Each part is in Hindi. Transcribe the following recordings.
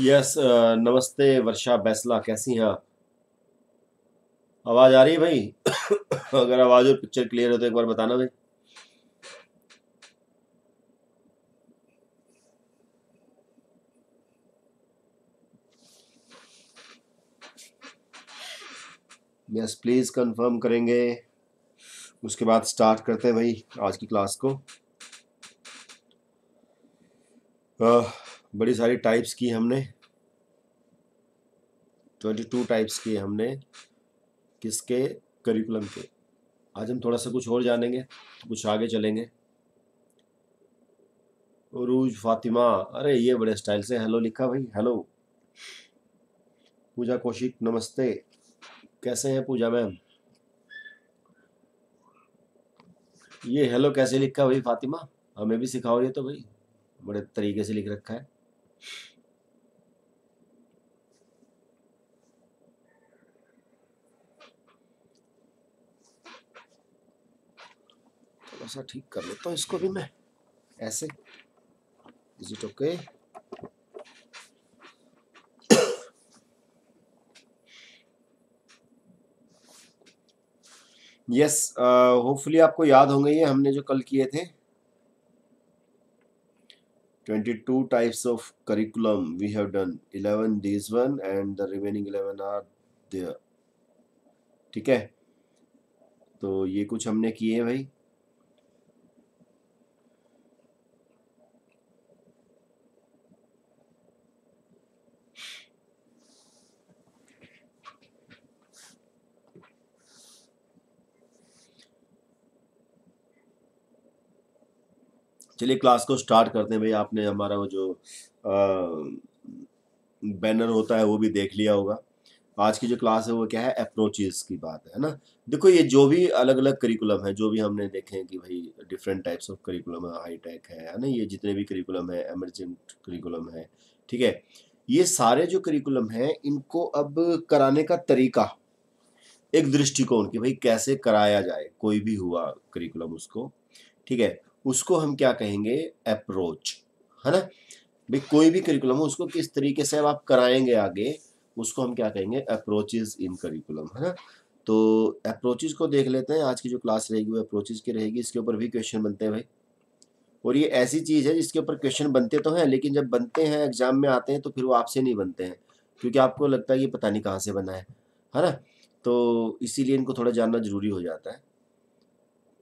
यस uh, नमस्ते वर्षा बैसला कैसी हैं आप आवाज़ आ रही है भाई अगर आवाज़ और पिक्चर क्लियर हो तो एक बार बताना भाई यस प्लीज़ कंफर्म करेंगे उसके बाद स्टार्ट करते हैं भाई आज की क्लास को uh, बड़ी सारी टाइप्स की हमने ट्वेंटी टू टाइप्स की हमने किसके करिकुलम के आज हम थोड़ा सा कुछ और जानेंगे कुछ आगे चलेंगे रूज फातिमा अरे ये बड़े स्टाइल से हेलो लिखा भाई हेलो पूजा कौशिक नमस्ते कैसे हैं पूजा मैम ये हेलो कैसे लिखा भाई फातिमा हमें भी सिखाओ ये तो भाई बड़े तरीके से लिख रखा है थोड़ा सा ठीक कर लेता हूँ इसको भी मैं ऐसे is it okay yes hopefully आपको याद होंगे ये हमने जो कल किए थे 22 types of curriculum we have done 11 this one and the remaining 11 are there ठीक है तो ये कुछ हमने किए भाई चलिए क्लास को स्टार्ट करते हैं भाई आपने हमारा वो जो आ, बैनर होता है वो भी देख लिया होगा आज की जो क्लास है वो क्या है अप्रोचेज की बात है ना देखो ये जो भी अलग अलग करिकुलम है जो भी हमने देखे हैं कि भाई डिफरेंट टाइप्स ऑफ करिकुलम है हाई टेक है ना ये जितने भी करिकुलम है एमरजेंट करिकुलम है ठीक है ये सारे जो करिकुलम हैं इनको अब कराने का तरीका एक दृष्टिकोण कि भाई कैसे कराया जाए कोई भी हुआ करिकुलम उसको ठीक है उसको हम क्या कहेंगे अप्रोच है ना भाई कोई भी करिकुलम हो उसको किस तरीके से आप कराएंगे आगे उसको हम क्या कहेंगे अप्रोचेज इन करिकुलम है ना तो अप्रोचेज को देख लेते हैं आज की जो क्लास रहेगी वो अप्रोचेज की रहेगी इसके ऊपर भी क्वेश्चन बनते हैं भाई और ये ऐसी चीज़ है जिसके ऊपर क्वेश्चन बनते तो हैं लेकिन जब बनते हैं एग्जाम में आते हैं तो फिर वो आपसे नहीं बनते हैं क्योंकि आपको लगता है ये पता नहीं कहाँ से बना है है ना तो इसीलिए इनको थोड़ा जानना जरूरी हो जाता है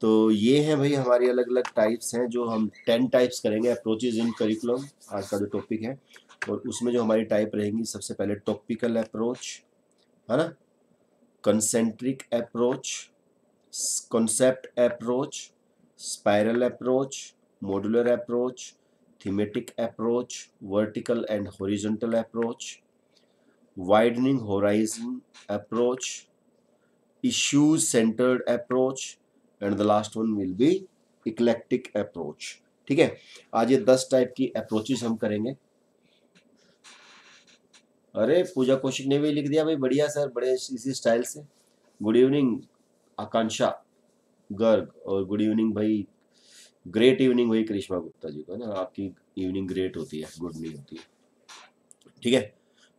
तो ये हैं भाई हमारी अलग अलग टाइप्स हैं जो हम टेन टाइप्स करेंगे अप्रोचेज इन करिकुलम आज का जो टॉपिक है और उसमें जो हमारी टाइप रहेंगी सबसे पहले टॉपिकल अप्रोच है ना concentric approach concept approach spiral approach modular approach thematic approach vertical and horizontal approach widening horizon approach issues centred approach and the last one will be eclectic approach ठीक है आज ये दस टाइप की अप्रोचेस हम करेंगे अरे पूजा कौशिक ने भी लिख दिया भाई बढ़िया सर बड़े इसी स्टाइल से गुड इवनिंग आकांक्षा गर्ग और गुड इवनिंग भाई ग्रेट इवनिंग भाई करिश्मा गुप्ता जी को है ना आपकी इवनिंग ग्रेट होती है गुड नहीं होती है ठीक है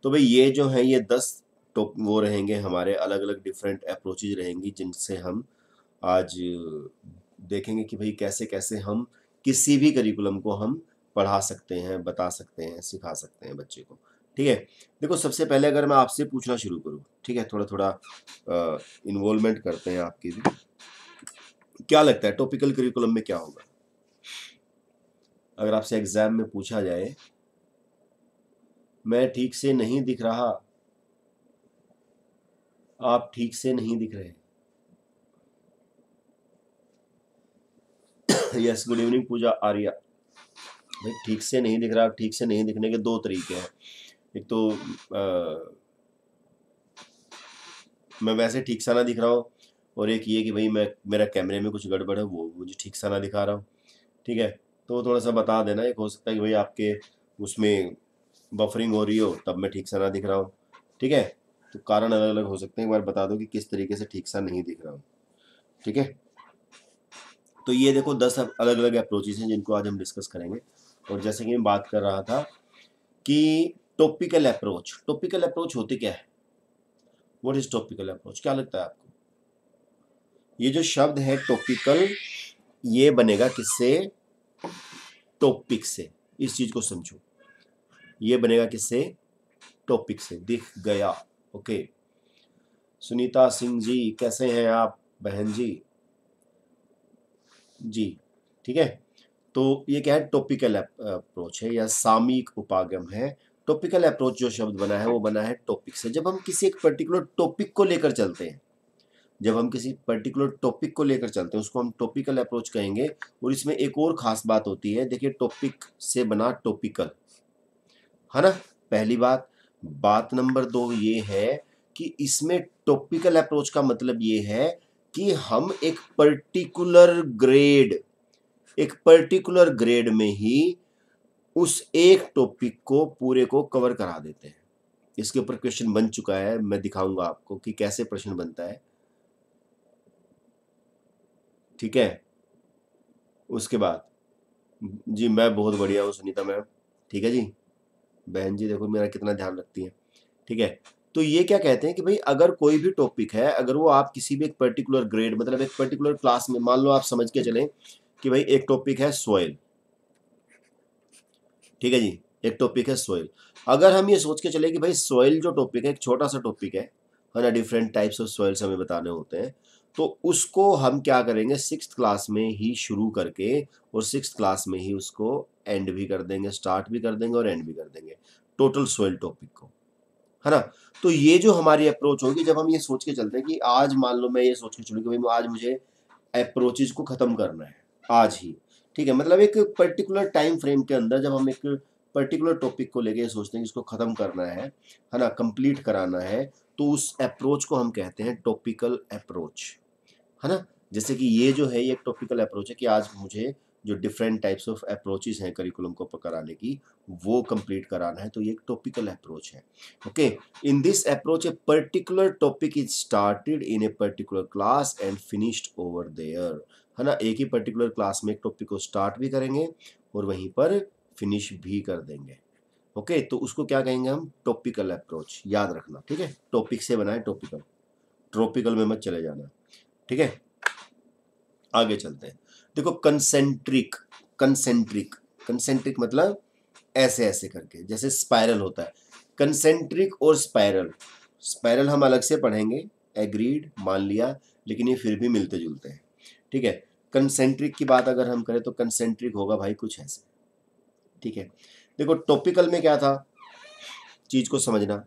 तो भाई ये जो है ये दस टॉप वो रहेंगे हमारे अलग अलग डिफरेंट अप्रोचेज रहेंगी जिनसे हम आज देखेंगे कि भाई कैसे कैसे हम किसी भी करिकुलम को हम पढ़ा सकते हैं बता सकते हैं सिखा सकते हैं बच्चे को ठीक है देखो सबसे पहले अगर मैं आपसे पूछना शुरू करूँ ठीक है थोड़ा थोड़ा इन्वॉल्वमेंट करते हैं आपकी भी क्या लगता है टॉपिकल करिकुलम में क्या होगा अगर आपसे एग्जाम में पूछा जाए मैं ठीक से नहीं दिख रहा आप ठीक से नहीं दिख रहे yes good evening Pooja Arya भाई ठीक से नहीं दिख रहा ठीक से नहीं दिखने के दो तरीके हैं एक तो आ, मैं वैसे ठीक सा ना दिख रहा हूँ और एक ये कि भाई मैं मेरा कैमरे में कुछ गड़बड़ है वो मुझे ठीक सा ना दिखा रहा हूँ ठीक है तो थोड़ा सा बता देना एक हो सकता है कि भाई आपके उसमें बफरिंग हो रही हो तब मैं ठीक सा ना दिख रहा हूँ ठीक है तो कारण अलग अलग हो सकते हैं एक बार बता दो कि किस तरीके से ठीक सा नहीं दिख रहा हूँ ठीक है तो ये देखो दस अलग अलग अप्रोचेस हैं जिनको आज हम डिस्कस करेंगे और जैसे कि मैं बात कर रहा था कि टॉपिकल अप्रोच टॉपिकल अप्रोच होते क्या है वॉट इज टॉपिकल अप्रोच क्या लगता है आपको ये जो शब्द है टॉपिकल ये बनेगा किससे टॉपिक से इस चीज को समझो ये बनेगा किससे टॉपिक से दिख गया ओके सुनीता सिंह जी कैसे हैं आप बहन जी जी ठीक है तो ये क्या है टॉपिकल अप्रोच है या सामयिक उपागम है टॉपिकल अप्रोच जो शब्द बना है वो बना है टॉपिक से जब हम किसी एक पर्टिकुलर टॉपिक को लेकर चलते हैं जब हम किसी पर्टिकुलर टॉपिक को लेकर चलते हैं उसको हम टॉपिकल अप्रोच कहेंगे और इसमें एक और ख़ास बात होती है देखिए टॉपिक से बना टॉपिकल है ना पहली बात बात नंबर दो ये है कि इसमें टॉपिकल अप्रोच का मतलब ये है कि हम एक पर्टिकुलर ग्रेड एक पर्टिकुलर ग्रेड में ही उस एक टॉपिक को पूरे को कवर करा देते हैं इसके ऊपर क्वेश्चन बन चुका है मैं दिखाऊंगा आपको कि कैसे प्रश्न बनता है ठीक है उसके बाद जी मैं बहुत बढ़िया हूँ सुनीता मैम ठीक है जी बहन जी देखो मेरा कितना ध्यान रखती है ठीक है तो ये क्या कहते हैं कि भाई अगर कोई भी टॉपिक है अगर वो आप किसी भी एक पर्टिकुलर ग्रेड मतलब एक पर्टिकुलर क्लास में मान लो आप समझ के चलें कि भाई एक टॉपिक है सोयल ठीक है जी एक टॉपिक है सोयल अगर हम ये सोच के चले कि भाई सोयल जो टॉपिक है एक छोटा सा टॉपिक है है ना डिफरेंट टाइप्स ऑफ सोयल हमें बताने होते हैं तो उसको हम क्या करेंगे सिक्स क्लास में ही शुरू करके और सिक्स क्लास में ही उसको एंड भी कर देंगे स्टार्ट भी कर देंगे और एंड भी कर देंगे टोटल सोयल टॉपिक को है ना तो ये जो हमारी अप्रोच होगी जब हम ये सोच के चलते हैं कि आज मान लो मैं ये सोच के चलूँ कि भाई आज मुझे अप्रोचेज को ख़त्म करना है आज ही ठीक है मतलब एक पर्टिकुलर टाइम फ्रेम के अंदर जब हम एक पर्टिकुलर टॉपिक को लेके सोचते हैं कि इसको ख़त्म करना है है ना कंप्लीट कराना है तो उस अप्रोच को हम कहते हैं टॉपिकल अप्रोच है ना जैसे कि ये जो है ये एक टॉपिकल अप्रोच है कि आज मुझे जो डिफरेंट टाइप्स ऑफ अप्रोचेज हैं करिकुलम को कराने की वो कंप्लीट कराना है तो ये एक टॉपिकल अप्रोच है okay in this approach a particular topic is started in a particular class and finished over there है ना एक ही पर्टिकुलर क्लास में एक टॉपिक को स्टार्ट भी करेंगे और वहीं पर फिनिश भी कर देंगे ओके okay, तो उसको क्या कहेंगे हम टॉपिकल अप्रोच याद रखना ठीक है टॉपिक से बनाए टॉपिकल ट्रॉपिकल में मत चले जाना ठीक है आगे चलते हैं देखो कंसेंट्रिक कंसेंट्रिक कंसेंट्रिक मतलब ऐसे ऐसे करके जैसे स्पायरल होता है कंसेंट्रिक और स्पायरल स्पायरल हम अलग से पढ़ेंगे एग्रीड मान लिया लेकिन ये फिर भी मिलते जुलते हैं ठीक है कंसेंट्रिक की बात अगर हम करें तो कंसेंट्रिक होगा भाई कुछ ऐसे ठीक है देखो टॉपिकल में क्या था चीज़ को समझना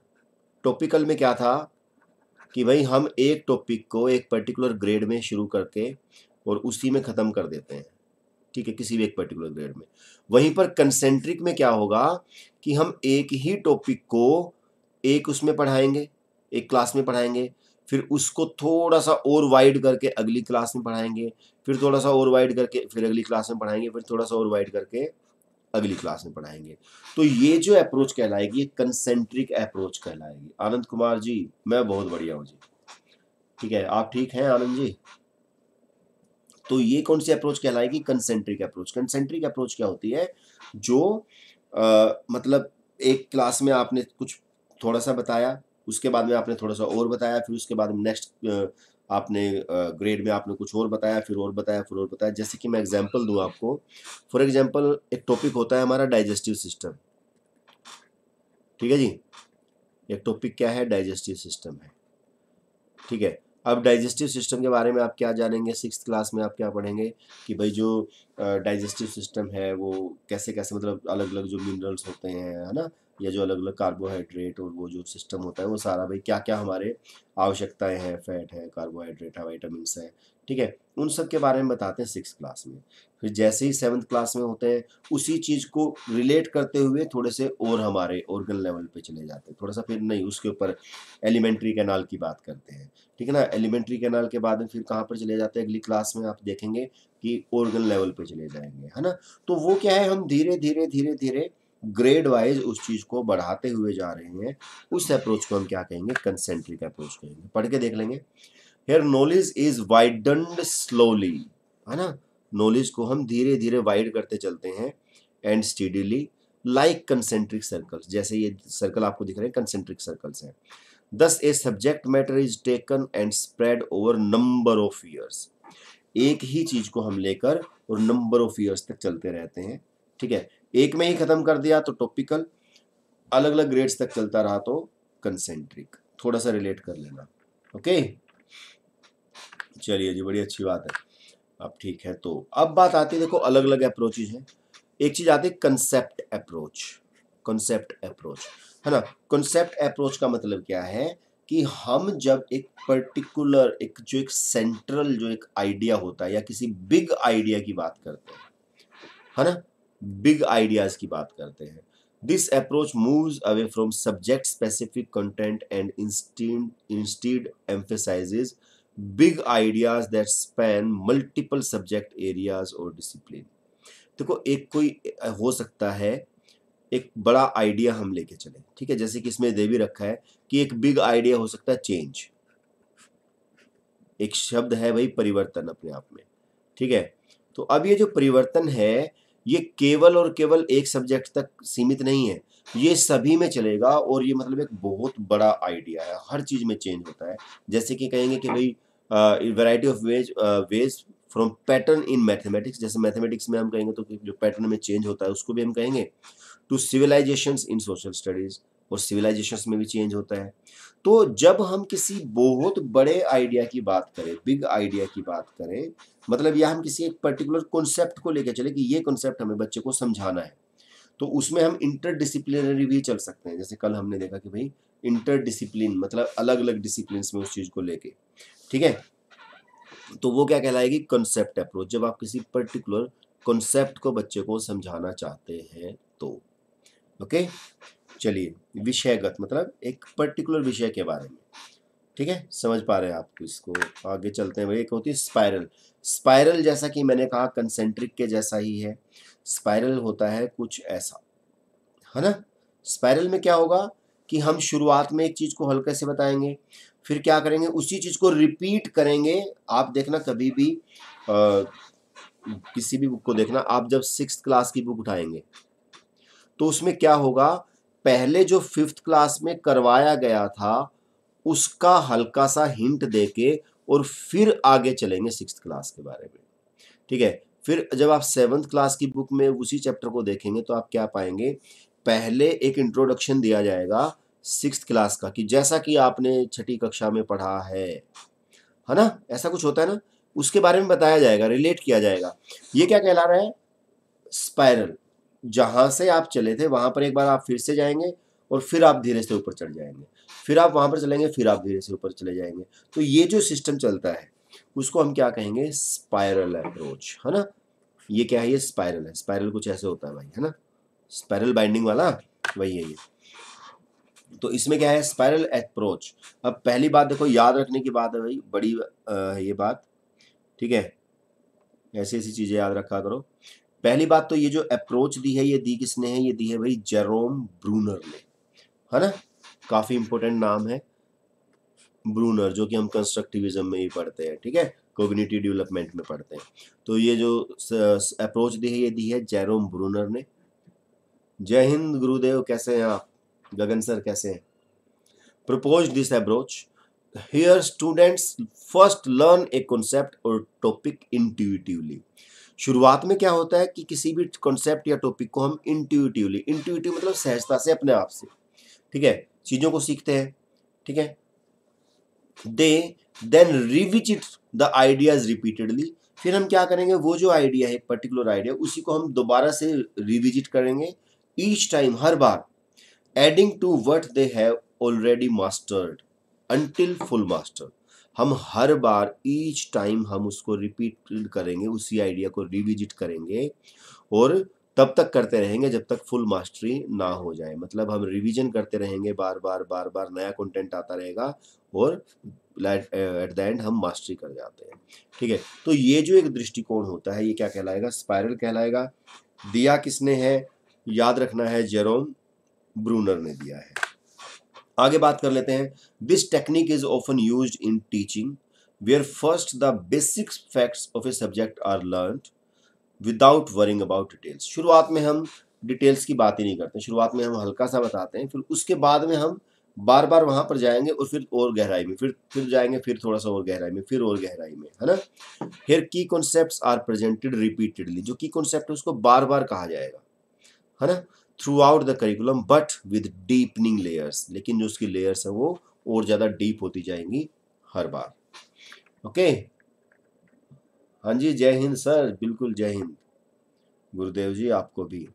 टॉपिकल में क्या था कि भाई हम एक टॉपिक को एक पर्टिकुलर ग्रेड में शुरू करके और उसी में ख़त्म कर देते हैं ठीक है किसी भी एक पर्टिकुलर ग्रेड में वहीं पर कंसेंट्रिक में क्या होगा कि हम एक ही टॉपिक को एक उसमें पढ़ाएंगे एक क्लास में पढ़ाएंगे फिर उसको थोड़ा सा और वाइड करके अगली क्लास में पढ़ाएंगे फिर थोड़ा सा और वाइड करके फिर अगली क्लास में पढ़ाएंगे फिर थोड़ा सा और वाइड करके अगली क्लास में पढ़ाएंगे तो ये जो अप्रोच कहलाएगी ये कंसेंट्रिक अप्रोच कहलाएगी आनंद कुमार जी मैं बहुत बढ़िया हूँ जी ठीक है आप ठीक हैं आनंद जी तो ये कौन सी अप्रोच कहलाएगी कंसेंट्रिक अप्रोच कंसेंट्रिक अप्रोच क्या होती है जो आ, मतलब एक क्लास में आपने कुछ थोड़ा सा बताया उसके बाद में आपने थोड़ा सा और बताया फिर उसके बाद नेक्स्ट आपने ग्रेड में आपने कुछ और बताया फिर और बताया फिर और बताया जैसे कि मैं एग्जांपल दूं आपको फॉर एग्जांपल एक टॉपिक होता है हमारा डाइजेस्टिव सिस्टम ठीक है जी एक टॉपिक क्या है डाइजेस्टिव सिस्टम है ठीक है अब डाइजेस्टिव सिस्टम के बारे में आप क्या जानेंगे सिक्स क्लास में आप क्या पढ़ेंगे कि भाई जो डाइजेस्टिव सिस्टम है वो कैसे कैसे मतलब अलग अलग जो मिनरल्स होते हैं है ना या जो अलग अलग कार्बोहाइड्रेट और वो जो सिस्टम होता है वो सारा भाई क्या क्या हमारे आवश्यकताएं हैं फैट है कार्बोहाइड्रेट है वाइटामस है ठीक है उन सब के बारे में बताते हैं सिक्स क्लास में फिर जैसे ही सेवन्थ क्लास में होते हैं उसी चीज़ को रिलेट करते हुए थोड़े से और हमारे ऑर्गन लेवल पे चले जाते हैं थोड़ा सा फिर नहीं उसके ऊपर एलिमेंट्री कैनाल की बात करते हैं ठीक है ना एलिमेंट्री कैनाल के बाद में फिर कहाँ पर चले जाते हैं अगली क्लास में आप देखेंगे कि ऑर्गन लेवल पर चले जाएंगे है ना तो वो क्या है हम धीरे धीरे धीरे धीरे ग्रेड वाइज उस चीज़ को बढ़ाते हुए जा रहे हैं उस अप्रोच को हम क्या कहेंगे कंसेंट्रिक अप्रोच कहेंगे पढ़ के देख लेंगे here knowledge is widened slowly है ना नॉलेज को हम धीरे धीरे वाइड करते चलते हैं and steadily like concentric circles जैसे ये सर्कल आपको दिख रहे हैं कंसेंट्रिक सर्कल्स हैं thus a subject matter is taken and spread over number of years एक ही चीज को हम लेकर और नंबर ऑफ ईयर्स तक चलते रहते हैं ठीक है एक में ही खत्म कर दिया तो टॉपिकल अलग अलग ग्रेड्स तक चलता रहा तो कंसेंट्रिक थोड़ा सा रिलेट कर लेना ओके okay? चलिए जी बड़ी अच्छी बात है अब ठीक है तो अब बात आती है देखो अलग अलग अप्रोचेज हैं एक चीज़ आती है कंसेप्ट अप्रोच कंसेप्ट अप्रोच है ना कंसेप्ट अप्रोच का मतलब क्या है कि हम जब एक पर्टिकुलर एक जो एक सेंट्रल जो एक आइडिया होता है या किसी बिग आइडिया की बात करते हैं है ना बिग आइडियाज़ की बात करते हैं this approach moves away from subject specific content and instead instead emphasizes big ideas that span multiple subject areas और डिसिप्लिन देखो एक कोई हो सकता है एक बड़ा आइडिया हम लेके चले ठीक है जैसे कि इसमें दे भी रखा है कि एक बिग आइडिया हो सकता है चेंज एक शब्द है भाई परिवर्तन अपने आप में ठीक है तो अब ये जो परिवर्तन है ये केवल और केवल एक सब्जेक्ट तक सीमित नहीं है ये सभी में चलेगा और ये मतलब एक बहुत बड़ा आइडिया है हर चीज़ में चेंज होता है जैसे कि कहेंगे कि भाई variety of ways ways from pattern in mathematics जैसे मैथमेटिक्स में हम कहेंगे तो जो पैटर्न में चेंज होता है उसको भी हम कहेंगे to civilization in social studies और सिविलाइजेशन में भी चेंज होता है तो जब हम किसी बहुत बड़े आइडिया की बात करें बिग आइडिया की बात करें मतलब या हम किसी एक पर्टिकुलर कॉन्सेप्ट को लेकर चले कि ये कॉन्सेप्ट हमें बच्चे को समझाना है तो उसमें हम इंटरडिसिप्लिनरी भी चल सकते हैं जैसे कल हमने देखा कि भाई इंटरडिसिप्लिन मतलब अलग अलग डिसिप्लिन में उस चीज़ को लेके ठीक है तो वो क्या कहलाएगी कंसेप्ट अप्रोच जब आप किसी पर्टिकुलर कॉन्सेप्ट को बच्चे को समझाना चाहते हैं तो ओके चलिए विषयगत मतलब एक पर्टिकुलर विषय के बारे में ठीक है समझ पा रहे हैं आप इसको आगे चलते हैं एक होती है स्पायरल स्पायरल जैसा कि मैंने कहा कंसेंट्रिक के जैसा ही है स्पायरल होता है कुछ ऐसा है ना स्पायरल में क्या होगा कि हम शुरुआत में एक चीज़ को हल्के से बताएंगे फिर क्या करेंगे उसी चीज़ को रिपीट करेंगे आप देखना कभी भी आ, किसी भी बुक को देखना आप जब सिक्स क्लास की बुक उठाएंगे तो उसमें क्या होगा पहले जो फिफ्थ क्लास में करवाया गया था उसका हल्का सा हिंट देके और फिर आगे चलेंगे सिक्स क्लास के बारे में ठीक है फिर जब आप सेवन्थ क्लास की बुक में उसी चैप्टर को देखेंगे तो आप क्या पाएंगे पहले एक इंट्रोडक्शन दिया जाएगा सिक्स क्लास का कि जैसा कि आपने छठी कक्षा में पढ़ा है है ना ऐसा कुछ होता है ना उसके बारे में बताया जाएगा रिलेट किया जाएगा ये क्या कहला रहा है स्पायरल जहाँ से आप चले थे वहाँ पर एक बार आप फिर से जाएंगे और फिर आप धीरे से ऊपर चढ़ जाएंगे फिर आप वहाँ पर चलेंगे फिर आप धीरे से ऊपर चले जाएंगे तो ये जो सिस्टम चलता है उसको हम क्या कहेंगे स्पायरल अप्रोच है ना ये क्या है ये स्पायरल है स्पायरल कुछ ऐसे होता है भाई है ना स्पायरल बाइंडिंग वाला वही है ये तो इसमें क्या है स्पायरल अप्रोच अब पहली बात देखो याद रखने की बात है भाई बड़ी ये बात ठीक है ऐसी ऐसी चीज़ें याद रखा करो पहली बात तो ये जो अप्रोच दी है ये दी किसने है ये दी है भाई जेरोम ब्रूनर ने है ना काफ़ी इंपॉर्टेंट नाम है ब्रूनर जो कि हम कंस्ट्रक्टिविज्म में ही पढ़ते हैं ठीक है कोग्निटिव डेवलपमेंट में पढ़ते हैं तो ये जो अप्रोच दी है ये दी है जेरोम ब्रूनर ने जय हिंद गुरुदेव कैसे हैं आप गगन सर कैसे हैं propose this approach here students first learn a concept और टॉपिक intuitively शुरुआत में क्या होता है कि किसी भी कॉन्सेप्ट या टॉपिक को हम इंट्यूटिवली इंट्यूटिव मतलब सहजता से अपने आप से ठीक है चीज़ों को सीखते हैं ठीक है they then revisit the ideas repeatedly फिर हम क्या करेंगे वो जो आइडिया है पर्टिकुलर आइडिया उसी को हम दोबारा से रिविजिट करेंगे ईच टाइम हर बार adding to what they have already mastered until full master हम हर बार ईच टाइम हम उसको रिपीट करेंगे उसी आइडिया को रिविजिट करेंगे और तब तक करते रहेंगे जब तक फुल मास्टरी ना हो जाए मतलब हम रिवीजन करते रहेंगे बार बार बार बार नया कंटेंट आता रहेगा और एट द एंड हम मास्टरी कर जाते हैं ठीक है तो ये जो एक दृष्टिकोण होता है ये क्या कहलाएगा स्पायरल कहलाएगा दिया किसने है याद रखना है जेरोम ब्रूनर ने दिया है आगे बात कर लेते हैं this technique is often use in teaching where first the basic facts of a subject are learn without worrying about details शुरुआत में हम डिटेल्स की बात ही नहीं करते शुरुआत में हम हल्का सा बताते हैं फिर उसके बाद में हम बार बार वहां पर जाएंगे और फिर और गहराई में फिर फिर जाएंगे फिर थोड़ा सा और गहराई में फिर और गहराई में है ना हेयर की कॉन्सेप्ट आर प्रेजेंटेड रिपीटेडली जो की कॉन्सेप्ट है उसको बार बार कहा जाएगा है ना throughout the curriculum but with deepening layers लेकिन जो उसकी लेयर्स है वो और ज़्यादा डीप होती जाएंगी हर बार ओके हाँ जी जय हिंद सर बिल्कुल जय हिंद गुरुदेव जी आपको भी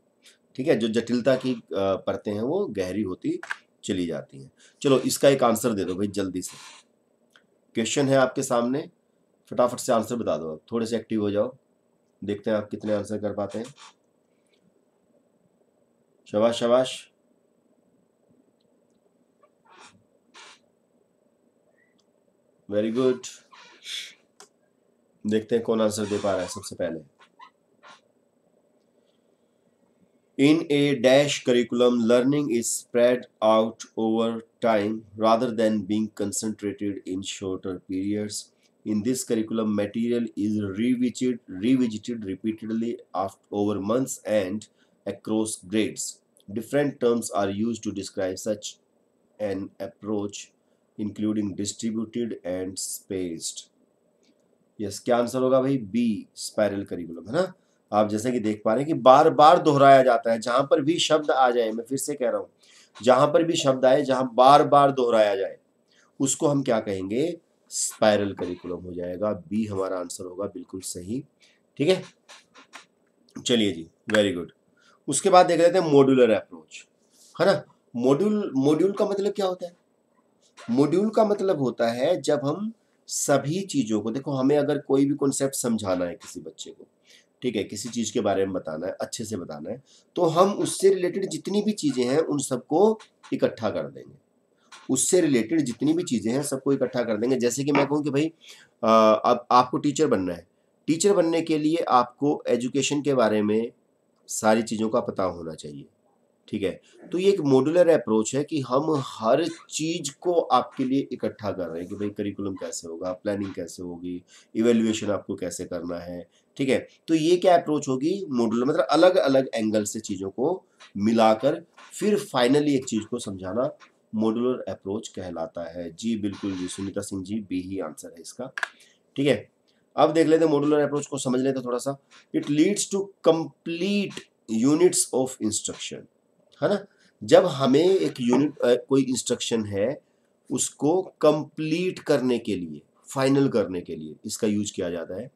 ठीक है जो जटिलता की परतें हैं वो गहरी होती चली जाती हैं चलो इसका एक आंसर दे दो भाई जल्दी से क्वेश्चन है आपके सामने फटाफट से आंसर बता दो आप थोड़े से एक्टिव हो जाओ देखते हैं आप कितने आंसर कर पाते हैं शबाश शबाश वेरी गुड देखते हैं कौन आंसर दे पा रहा है सबसे पहले in a dash curriculum learning is spread out over time rather than being concentrated in shorter periods in this curriculum material is revisited revisited repeatedly oft over months and across grades. Different terms are used to describe such an approach including distributed and spaced. Yes yes, क्या आंसर होगा भाई बी स्पायरल करिकुलम है ना आप जैसे कि देख पा रहे हैं कि बार बार दोहराया जाता है जहां पर भी शब्द आ जाए मैं फिर से कह रहा हूं जहां पर भी शब्द आए जहां बार बार दोहराया जाए उसको हम क्या कहेंगे स्पायरल करिकुलम हो जाएगा बी हमारा आंसर होगा बिल्कुल सही ठीक है चलिए जी वेरी गुड उसके बाद देख लेते हैं मॉड्यूलर अप्रोच है ना मॉड्यूल मॉड्यूल का मतलब क्या होता है मॉड्यूल का मतलब होता है जब हम सभी चीज़ों को देखो हमें अगर कोई भी कॉन्सेप्ट समझाना है किसी बच्चे को ठीक है किसी चीज़ के बारे में बताना है अच्छे से बताना है तो हम उससे रिलेटेड जितनी भी चीज़ें हैं उन सबको इकट्ठा कर देंगे उससे रिलेटेड जितनी भी चीज़ें हैं सबको इकट्ठा कर देंगे जैसे कि मैं कहूँ कि भाई अब आप, आपको टीचर बनना है टीचर बनने के लिए आपको एजुकेशन के बारे में सारी चीज़ों का पता होना चाहिए ठीक है तो ये एक मॉड्यूलर अप्रोच है कि हम हर चीज़ को आपके लिए इकट्ठा कर रहे हैं कि भाई करिकुलम कैसे होगा प्लानिंग कैसे होगी इवेल्युएशन आपको कैसे करना है ठीक है तो ये क्या अप्रोच होगी मॉड्यूलर मतलब अलग अलग एंगल से चीज़ों को मिलाकर फिर फाइनली एक चीज़ को समझाना मॉड्यूलर अप्रोच कहलाता है जी बिल्कुल जी सुनीता सिंह जी बी ही आंसर है इसका ठीक है अब देख लेते हैं मॉडुलर अप्रोच को समझ लेते थोड़ा सा it leads to complete units of instruction है ना जब हमें एक यूनिट कोई इंस्ट्रक्शन है उसको कंप्लीट करने के लिए फाइनल करने के लिए इसका यूज किया जाता है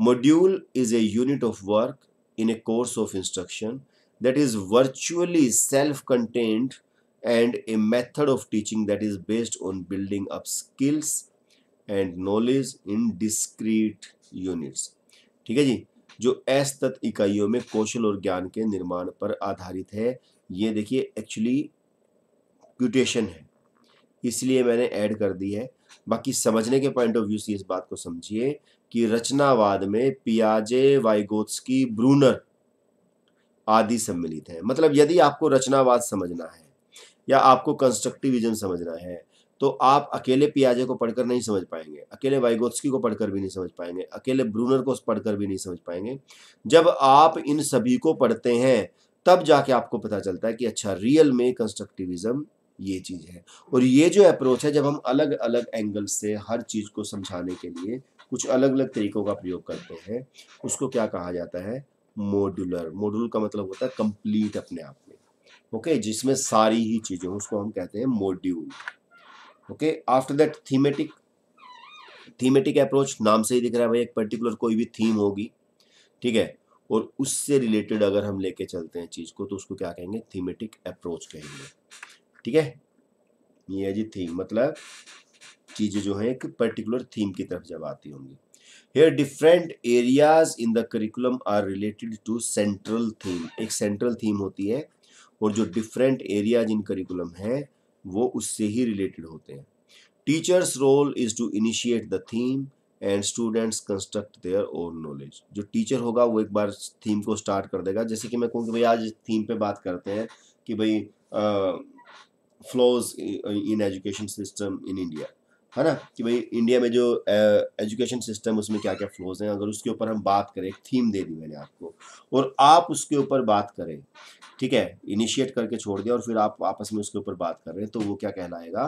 module is a unit of work in a course of instruction that is virtually self content and a method of teaching that is based on building up skills and knowledge in discrete units ठीक है जी जो एस तत्व इकाइयों में कौशल और ज्ञान के निर्माण पर आधारित है ये देखिए एक्चुअली क्यूटेशन है इसलिए मैंने ऐड कर दी है बाकी समझने के पॉइंट ऑफ व्यू से इस बात को समझिए कि रचनावाद में पियाजे की ब्रूनर आदि सम्मिलित हैं मतलब यदि आपको रचनावाद समझना है या आपको कंस्ट्रक्टिविज्म समझना है तो आप अकेले पियाजे को पढ़कर नहीं समझ पाएंगे अकेले वाइगोत्स्की को पढ़कर भी नहीं समझ पाएंगे अकेले ब्रूनर को पढ़कर भी नहीं समझ पाएंगे जब आप इन सभी को पढ़ते हैं तब जाके आपको पता चलता है कि अच्छा रियल में कंस्ट्रक्टिविज्म ये चीज़ है और ये जो अप्रोच है जब हम अलग अलग एंगल से हर चीज़ को समझाने के लिए कुछ अलग अलग तरीक़ों का प्रयोग करते हैं उसको क्या कहा जाता है मॉड्यूलर मॉड्यूल का मतलब होता है कंप्लीट अपने आप में ओके जिसमें सारी ही चीज़ें उसको हम कहते हैं module okay after that thematic thematic approach नाम से ही दिख रहा है भाई एक पर्टिकुलर कोई भी थीम होगी ठीक है और उससे रिलेटेड अगर हम लेके चलते हैं चीज़ को तो उसको क्या कहेंगे थीमेटिक अप्रोच कहेंगे ठीक है ये है जी थीम मतलब चीज़ें जो है एक पर्टिकुलर थीम की तरफ जब आती होंगी here different areas in the curriculum are related to central theme एक सेंट्रल थीम होती है और जो डिफरेंट एरियाज इन करिकुलम है वो उससे ही रिलेटेड होते हैं teacher's role is to initiate the theme and students construct their own knowledge जो टीचर होगा वो एक बार थीम को स्टार्ट कर देगा जैसे कि मैं कहूँ कि भाई आज थीम पे बात करते हैं कि भाई flaws in education system in India है ना कि भाई इंडिया में जो एजुकेशन uh, सिस्टम उसमें क्या क्या फ्लोज हैं अगर उसके ऊपर हम बात करें एक थीम दे दी मैंने आपको और आप उसके ऊपर बात करें ठीक है इनिशिएट करके छोड़ दिया और फिर आप आपस में उसके ऊपर बात कर रहे हैं तो वो क्या कहलाएगा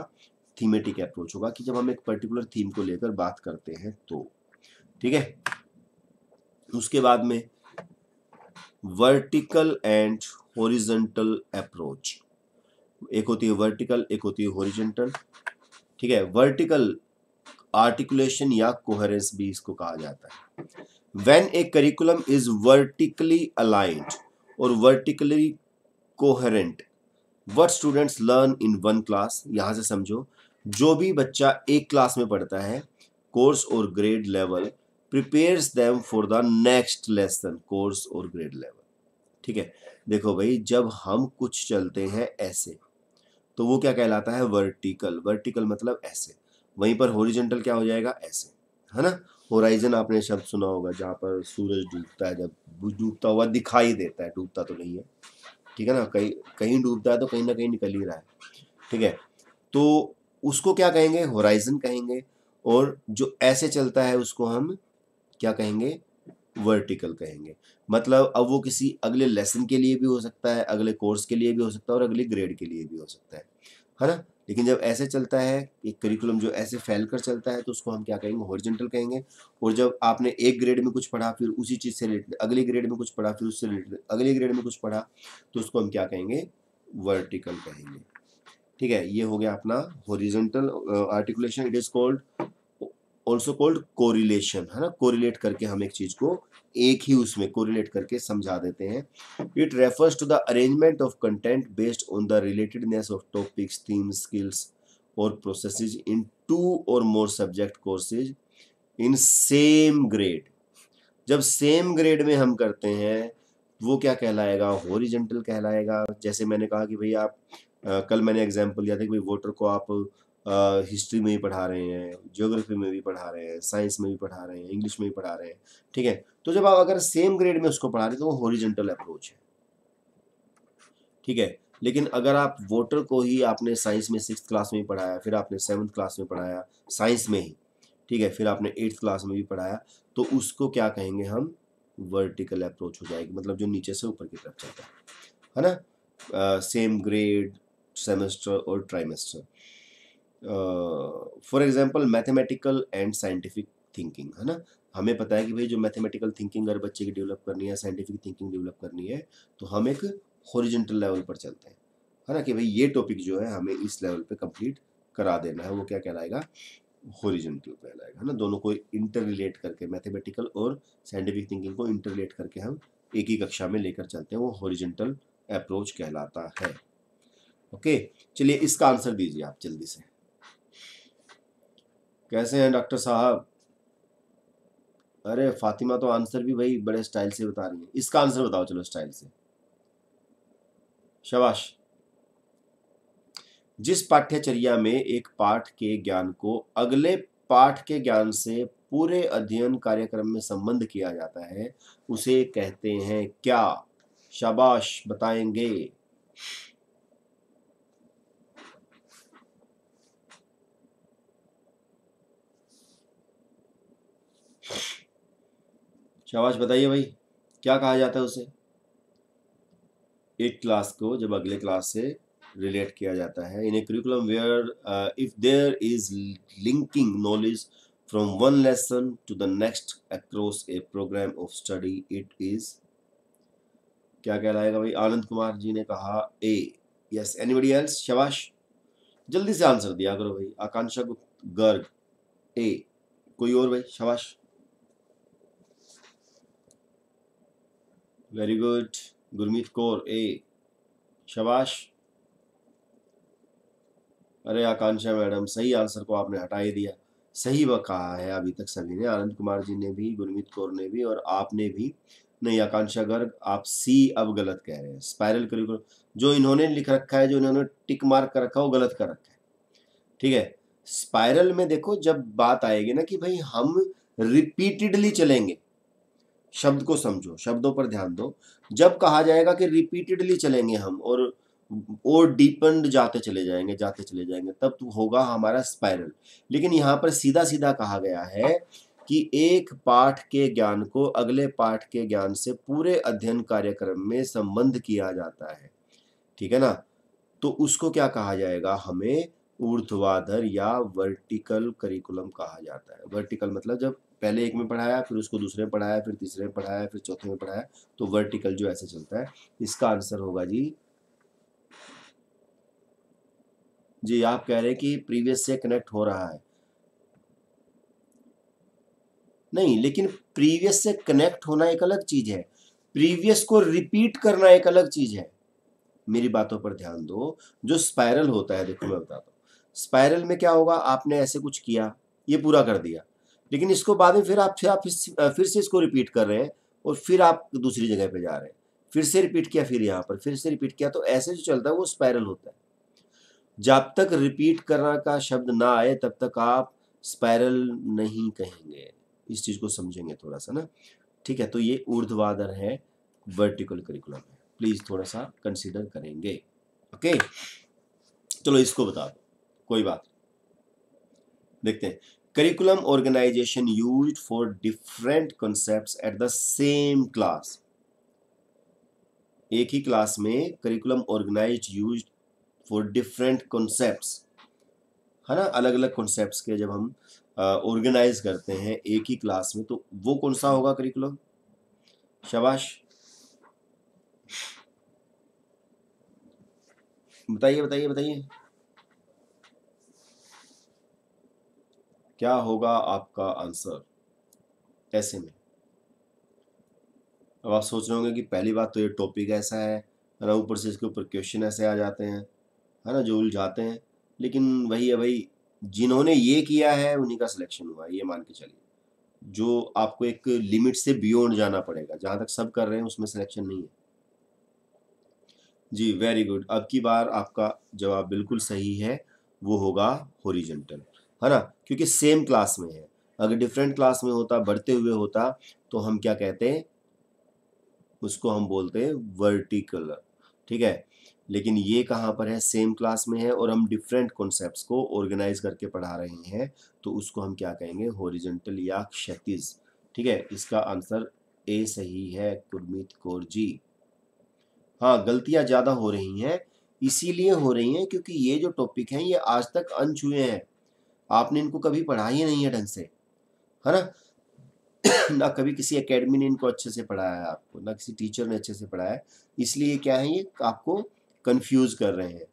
थीमेटिक अप्रोच होगा कि जब हम एक पर्टिकुलर थीम को लेकर बात करते हैं तो ठीक है उसके बाद में वर्टिकल एंड होरिजेंटल अप्रोच एक होती है वर्टिकल एक होती है होरिजेंटल ठीक है वर्टिकल आर्टिकुलेशन या कोहरेंस भी इसको कहा जाता है when a curriculum is vertically aligned और vertically coherent what students learn in one class यहाँ से समझो जो भी बच्चा एक क्लास में पढ़ता है कोर्स और grade level prepares them for the next lesson course और ग्रेड लेवल ठीक है देखो भाई जब हम कुछ चलते हैं ऐसे तो वो क्या कहलाता है वर्टिकल वर्टिकल मतलब ऐसे वहीं पर होरिजेंटल क्या हो जाएगा ऐसे है ना होराइजन आपने शब्द सुना होगा जहाँ पर सूरज डूबता है जब डूबता हुआ दिखाई देता है डूबता तो नहीं है ठीक है ना कहीं कहीं डूबता है तो कहीं ना कहीं निकल ही रहा है ठीक है तो उसको क्या कहेंगे होराइजन कहेंगे और जो ऐसे चलता है उसको हम क्या कहेंगे वर्टिकल कहेंगे मतलब अब वो किसी अगले लेसन के लिए भी हो सकता है अगले कोर्स के लिए भी हो सकता है और अगले ग्रेड के लिए भी हो सकता है है ना लेकिन जब ऐसे चलता है एक करिकुलम जो ऐसे फैल कर चलता है तो उसको हम क्या कहेंगे हॉरिजेंटल कहेंगे और जब आपने एक ग्रेड में कुछ पढ़ा फिर उसी चीज़ से रिलेटेड अगले ग्रेड में कुछ पढ़ा फिर उससे रिलेटेड अगले ग्रेड में कुछ पढ़ा तो उसको हम क्या कहेंगे वर्टिकल कहेंगे ठीक है ये हो गया अपना horizontal articulation it is called also called correlation है ना कोरिलेट करके हम एक चीज को एक ही उसमें कोरिलेट करके समझा देते हैं it refers to the arrangement of content based on the relatedness of topics theme skills और प्रोसेसेज इन टू और more subject courses in same grade जब सेम ग्रेड में हम करते हैं वो क्या कहलाएगा होरिजेंटल कहलाएगा जैसे मैंने कहा कि भाई आप आ, कल मैंने एग्जाम्पल दिया था कि भाई वोटर को आप हिस्ट्री में भी पढ़ा रहे हैं ज्योग्राफी में भी पढ़ा रहे हैं साइंस में भी पढ़ा रहे हैं इंग्लिश में भी पढ़ा रहे हैं ठीक है तो जब आप अगर सेम ग्रेड में उसको पढ़ा रहे तो वो हॉरिजेंटल अप्रोच है ठीक है लेकिन अगर आप वोटर को ही आपने साइंस में सिक्स क्लास में पढ़ाया फिर आपने सेवन्थ क्लास में पढ़ाया साइंस में ही ठीक है फिर आपने एट्थ क्लास में भी पढ़ाया तो उसको क्या कहेंगे हम वर्टिकल अप्रोच हो जाएगी मतलब जो नीचे से ऊपर की तरफ जाता है ना सेम ग्रेड सेमेस्टर और trimester for example mathematical and scientific thinking है ना हमें पता है कि भाई जो मैथमेटिकल थिंकिंग अगर बच्चे की डेवलप करनी है साइंटिफिक थिंकिंग डेवलप करनी है तो हम एक हॉरिजेंटल लेवल पर चलते हैं है ना कि भाई ये टॉपिक जो है हमें इस लेवल पे कंप्लीट करा देना है वो क्या कहलाएगा हॉरिजेंटल कहलाएगा है ना दोनों को इंटर रिलेट करके मैथमेटिकल और साइंटिफिक थिंकिंग को इंटर करके हम एक ही कक्षा में लेकर चलते हैं वो हॉरिजेंटल अप्रोच कहलाता है ओके चलिए इसका आंसर दीजिए आप जल्दी से कैसे हैं डॉक्टर साहब अरे फातिमा तो आंसर भी भाई बड़े स्टाइल से बता रही है इसका आंसर बताओ चलो स्टाइल से शबाश जिस पाठ्यचर्या में एक पाठ के ज्ञान को अगले पाठ के ज्ञान से पूरे अध्ययन कार्यक्रम में संबंध किया जाता है उसे कहते हैं क्या शाबाश बताएंगे शाबाश बताइए भाई क्या कहा जाता है उसे एक क्लास को जब अगले क्लास से रिलेट किया जाता है in a curriculum where if there is linking knowledge from one lesson to the next across a program of study it is क्या कहलाएगा भाई आनंद कुमार जी ने कहा ए यस एनीबडी एल्स शबाश जल्दी से आंसर दिया करो भाई आकांक्षा गर्ग ए कोई और भाई शबाश very good Gurmeet Kaur A शबाश अरे आकांक्षा मैडम सही आंसर को आपने हटा ही दिया सही वह कहा है अभी तक सभी ने आनंद कुमार जी ने भी गुरमीत कौर ने भी और आपने भी नहीं आकांक्षा गर्ग आप सी अब गलत कह रहे हैं स्पायरल करिकुलम जो इन्होंने लिख रखा है जो इन्होंने टिक मार्क कर रखा है वो गलत कर रखा है ठीक है स्पायरल में देखो जब बात आएगी ना कि भाई हम रिपीटेडली चलेंगे शब्द को समझो शब्दों पर ध्यान दो जब कहा जाएगा कि रिपीटेडली चलेंगे हम और और डीपेंड जाते चले जाएंगे जाते चले जाएंगे तब तो होगा हमारा स्पाइरल लेकिन यहाँ पर सीधा सीधा कहा गया है कि एक पाठ के ज्ञान को अगले पाठ के ज्ञान से पूरे अध्ययन कार्यक्रम में संबंध किया जाता है ठीक है ना तो उसको क्या कहा जाएगा हमें ऊर्ध्वाधर या वर्टिकल करिकुलम कहा जाता है वर्टिकल मतलब जब पहले एक में पढ़ाया फिर उसको दूसरे में पढ़ाया फिर तीसरे में पढ़ाया फिर चौथे में पढ़ाया तो वर्टिकल जो ऐसे चलता है इसका आंसर होगा जी जी आप कह रहे हैं कि प्रीवियस से कनेक्ट हो रहा है नहीं लेकिन प्रीवियस से कनेक्ट होना एक अलग चीज है प्रीवियस को रिपीट करना एक अलग चीज है मेरी बातों पर ध्यान दो जो स्पायरल होता है देखो मैं बताता हूँ स्पायरल में क्या होगा आपने ऐसे कुछ किया ये पूरा कर दिया लेकिन इसको बाद में फिर आप फिर आप फिर से इसको रिपीट कर रहे हैं और फिर आप दूसरी जगह पे जा रहे हैं फिर से रिपीट किया फिर यहाँ पर फिर से रिपीट किया तो ऐसे जो चलता है वो स्पायरल होता है जब तक रिपीट करना का शब्द ना आए तब तक आप स्पायरल नहीं कहेंगे इस चीज़ को समझेंगे थोड़ा सा ना ठीक है तो ये ऊर्ध्वाधर है वर्टिकल करिकुलम है प्लीज़ थोड़ा सा कंसिडर करेंगे ओके चलो इसको बता दो कोई बात देखते हैं curriculum organization used for different concepts at the same class एक ही क्लास में curriculum organize use for different concept है ना अलग अलग कॉन्सेप्ट के जब हम ऑर्गेनाइज करते हैं एक ही क्लास में तो वो कौन सा होगा करिकुलम शबाश बताइए बताइए बताइए क्या होगा आपका आंसर ऐसे में अब आप सोच रहे होंगे कि पहली बात तो ये टॉपिक ऐसा है ना ऊपर से इसके ऊपर क्वेश्चन ऐसे आ जाते हैं है ना जो उलझाते हैं लेकिन वही है भाई जिन्होंने ये किया है उन्हीं का सिलेक्शन हुआ ये मान के चलिए जो आपको एक लिमिट से बियॉन्ड जाना पड़ेगा जहाँ तक सब कर रहे हैं उसमें सिलेक्शन नहीं है जी वेरी गुड अब की बार आपका जवाब बिल्कुल सही है वो होगा होरिजेंटल है ना क्योंकि सेम क्लास में है अगर डिफरेंट क्लास में होता बढ़ते हुए होता तो हम क्या कहते हैं उसको हम बोलते हैं वर्टिकल ठीक है लेकिन ये कहाँ पर है सेम क्लास में है और हम डिफरेंट कॉन्सेप्ट्स को ऑर्गेनाइज करके पढ़ा रहे हैं तो उसको हम क्या कहेंगे हॉरिजेंटल या क्षतिज ठीक है इसका आंसर ए सही है गुरमीत कौर जी हाँ गलतियाँ ज़्यादा हो रही हैं इसीलिए हो रही हैं क्योंकि ये जो टॉपिक हैं ये आज तक अनछुए हैं आपने इनको कभी पढ़ाई ही नहीं है ढंग से है ना ना कभी किसी एकेडमी ने इनको अच्छे से पढ़ाया है आपको ना किसी टीचर ने अच्छे से पढ़ाया है इसलिए क्या है ये आपको कंफ्यूज कर रहे हैं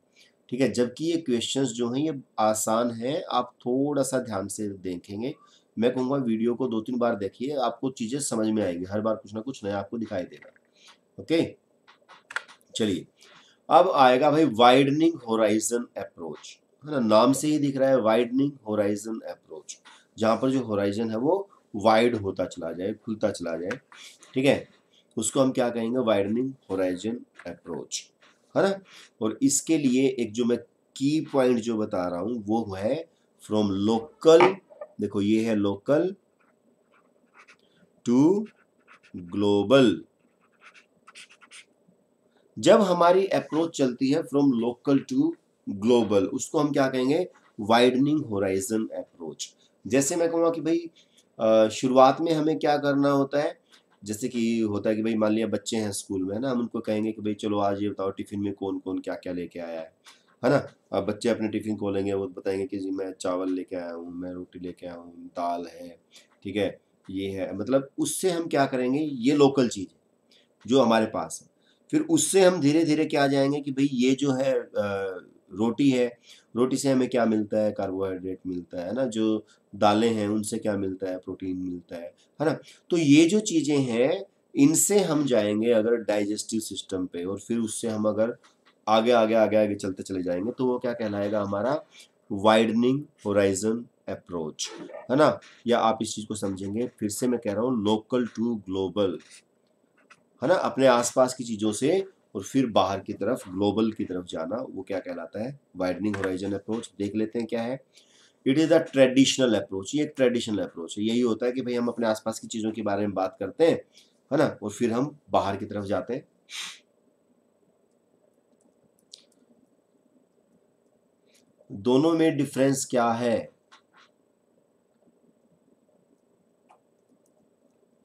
ठीक है जबकि ये क्वेश्चंस जो हैं ये आसान हैं आप थोड़ा सा ध्यान से देखेंगे मैं कहूँगा वीडियो को दो तीन बार देखिए आपको चीज़ें समझ में आएंगी हर बार कुछ ना कुछ नया आपको दिखाई देगा ओके चलिए अब आएगा भाई वाइडनिंग होराइजन अप्रोच है मतलब ना नाम से ही दिख रहा है वाइडनिंग होराइजन अप्रोच जहां पर जो होराइजन है वो वाइड होता चला जाए खुलता चला जाए ठीक है उसको हम क्या कहेंगे वाइडनिंग होराइजन अप्रोच है ना और इसके लिए एक जो मैं की पॉइंट जो बता रहा हूं वो है फ्रॉम लोकल देखो ये है लोकल टू ग्लोबल जब हमारी अप्रोच चलती है फ्रॉम लोकल टू ग्लोबल उसको हम क्या कहेंगे वाइडनिंग होराइजन अप्रोच जैसे मैं कहूँगा कि भाई शुरुआत में हमें क्या करना होता है जैसे कि होता है कि भाई मान लिया बच्चे हैं स्कूल में है ना हम उनको कहेंगे कि भाई चलो आज ये बताओ टिफ़िन में कौन कौन क्या क्या लेके आया है है ना अब बच्चे अपने टिफ़िन खोलेंगे वो बताएंगे कि जी मैं चावल लेके आया हूँ मैं रोटी लेके आया हूँ दाल है ठीक है ये है मतलब उससे हम क्या करेंगे ये लोकल चीज़ है जो हमारे पास है फिर उससे हम धीरे धीरे क्या जाएंगे कि भाई ये जो है आ, रोटी है रोटी से हमें क्या मिलता है कार्बोहाइड्रेट मिलता है ना जो दालें हैं उनसे क्या मिलता है प्रोटीन मिलता है है ना तो ये जो चीज़ें हैं इनसे हम जाएंगे अगर डाइजेस्टिव सिस्टम पे और फिर उससे हम अगर आगे आगे आगे आगे चलते चले जाएंगे तो वो क्या कहलाएगा हमारा वाइडनिंग होराइजन अप्रोच है ना या आप इस चीज़ को समझेंगे फिर से मैं कह रहा हूँ लोकल टू ग्लोबल है ना अपने आसपास की चीज़ों से और फिर बाहर की तरफ ग्लोबल की तरफ जाना वो क्या कहलाता है वाइडनिंग होराइजन अप्रोच देख लेते हैं क्या है it is a traditional approach ये एक ट्रेडिशनल अप्रोच है यही होता है कि भाई हम अपने आसपास की चीज़ों के बारे में बात करते हैं है ना और फिर हम बाहर की तरफ जाते हैं दोनों में डिफरेंस क्या है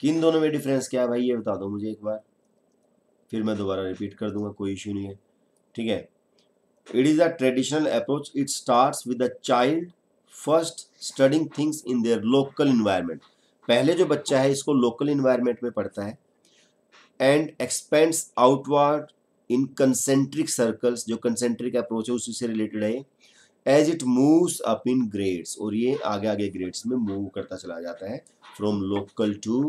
किन दोनों में डिफरेंस क्या है भाई ये बता दो मुझे एक बार फिर मैं दोबारा रिपीट कर दूंगा कोई इशू नहीं है ठीक है it is a traditional approach it start with a child first studying things in their local environment पहले जो बच्चा है इसको लोकल इन्वायरमेंट में पढ़ता है and expands outward in concentric circles जो कंसेंट्रिक अप्रोच है उसी से रिलेटेड है as it moves up in grades और ये आगे आगे ग्रेड्स में मूव करता चला जाता है फ्रॉम लोकल टू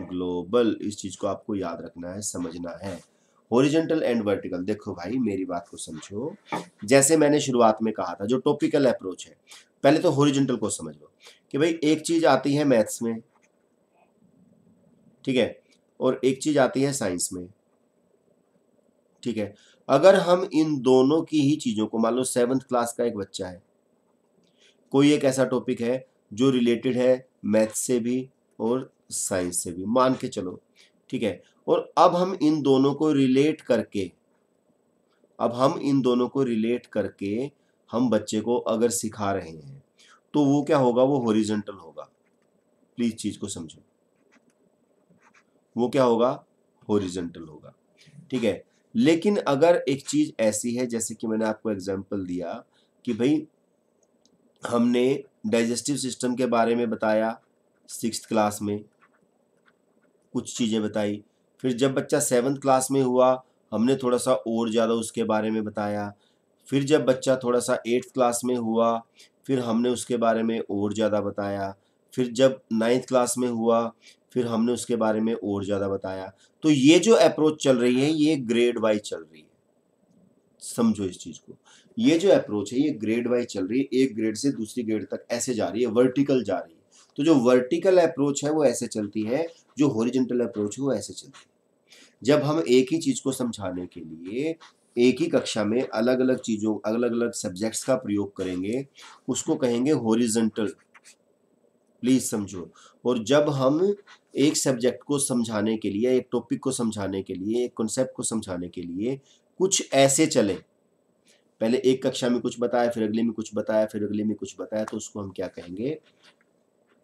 ग्लोबल इस चीज को आपको याद रखना है समझना है ओरिजेंटल एंड वर्टिकल देखो भाई मेरी बात को समझो जैसे मैंने शुरुआत में कहा था जो टॉपिकल अप्रोच है पहले तो होरिजेंटल को समझ लो कि भाई एक चीज आती है मैथ्स में ठीक है और एक चीज आती है साइंस में ठीक है अगर हम इन दोनों की ही चीजों को मान लो सेवन्थ क्लास का एक बच्चा है कोई एक ऐसा टॉपिक है जो रिलेटेड है मैथ्स से भी और साइज से भी मान के चलो ठीक है और अब हम इन दोनों को रिलेट करके अब हम इन दोनों को रिलेट करके हम बच्चे को अगर सिखा रहे हैं तो वो क्या होगा वो होरिजेंटल होगा प्लीज चीज को समझो वो क्या होगा होरिजेंटल होगा ठीक है लेकिन अगर एक चीज ऐसी है जैसे कि मैंने आपको एग्जाम्पल दिया कि भाई हमने डाइजेस्टिव सिस्टम के बारे में बताया सिक्स क्लास में कुछ चीज़ें बताई फिर जब बच्चा सेवन्थ क्लास में हुआ हमने थोड़ा सा और ज़्यादा उसके बारे में बताया फिर जब बच्चा थोड़ा सा एट्थ क्लास में हुआ फिर हमने उसके बारे में और ज़्यादा बताया फिर जब नाइन्थ क्लास में हुआ फिर हमने उसके बारे में और ज़्यादा बताया तो ये जो अप्रोच चल रही है ये ग्रेड वाइज चल रही है समझो इस चीज़ को ये जो अप्रोच है ये ग्रेड वाइज चल रही है एक ग्रेड से दूसरी ग्रेड तक ऐसे जा रही है वर्टिकल जा रही है तो जो वर्टिकल अप्रोच है वो ऐसे चलती है जो हॉरिजेंटल अप्रोच है वो ऐसे चलती है जब हम एक ही चीज़ को समझाने के लिए एक ही कक्षा में अलग अलग चीज़ों अलग अलग सब्जेक्ट्स का प्रयोग करेंगे उसको कहेंगे हॉरिजेंटल प्लीज़ समझो और जब हम एक सब्जेक्ट को समझाने के लिए एक टॉपिक को समझाने के लिए एक कॉन्सेप्ट को समझाने के लिए कुछ ऐसे चले पहले एक कक्षा में कुछ बताया फिर अगले में कुछ बताया फिर अगले में कुछ बताया तो उसको हम क्या कहेंगे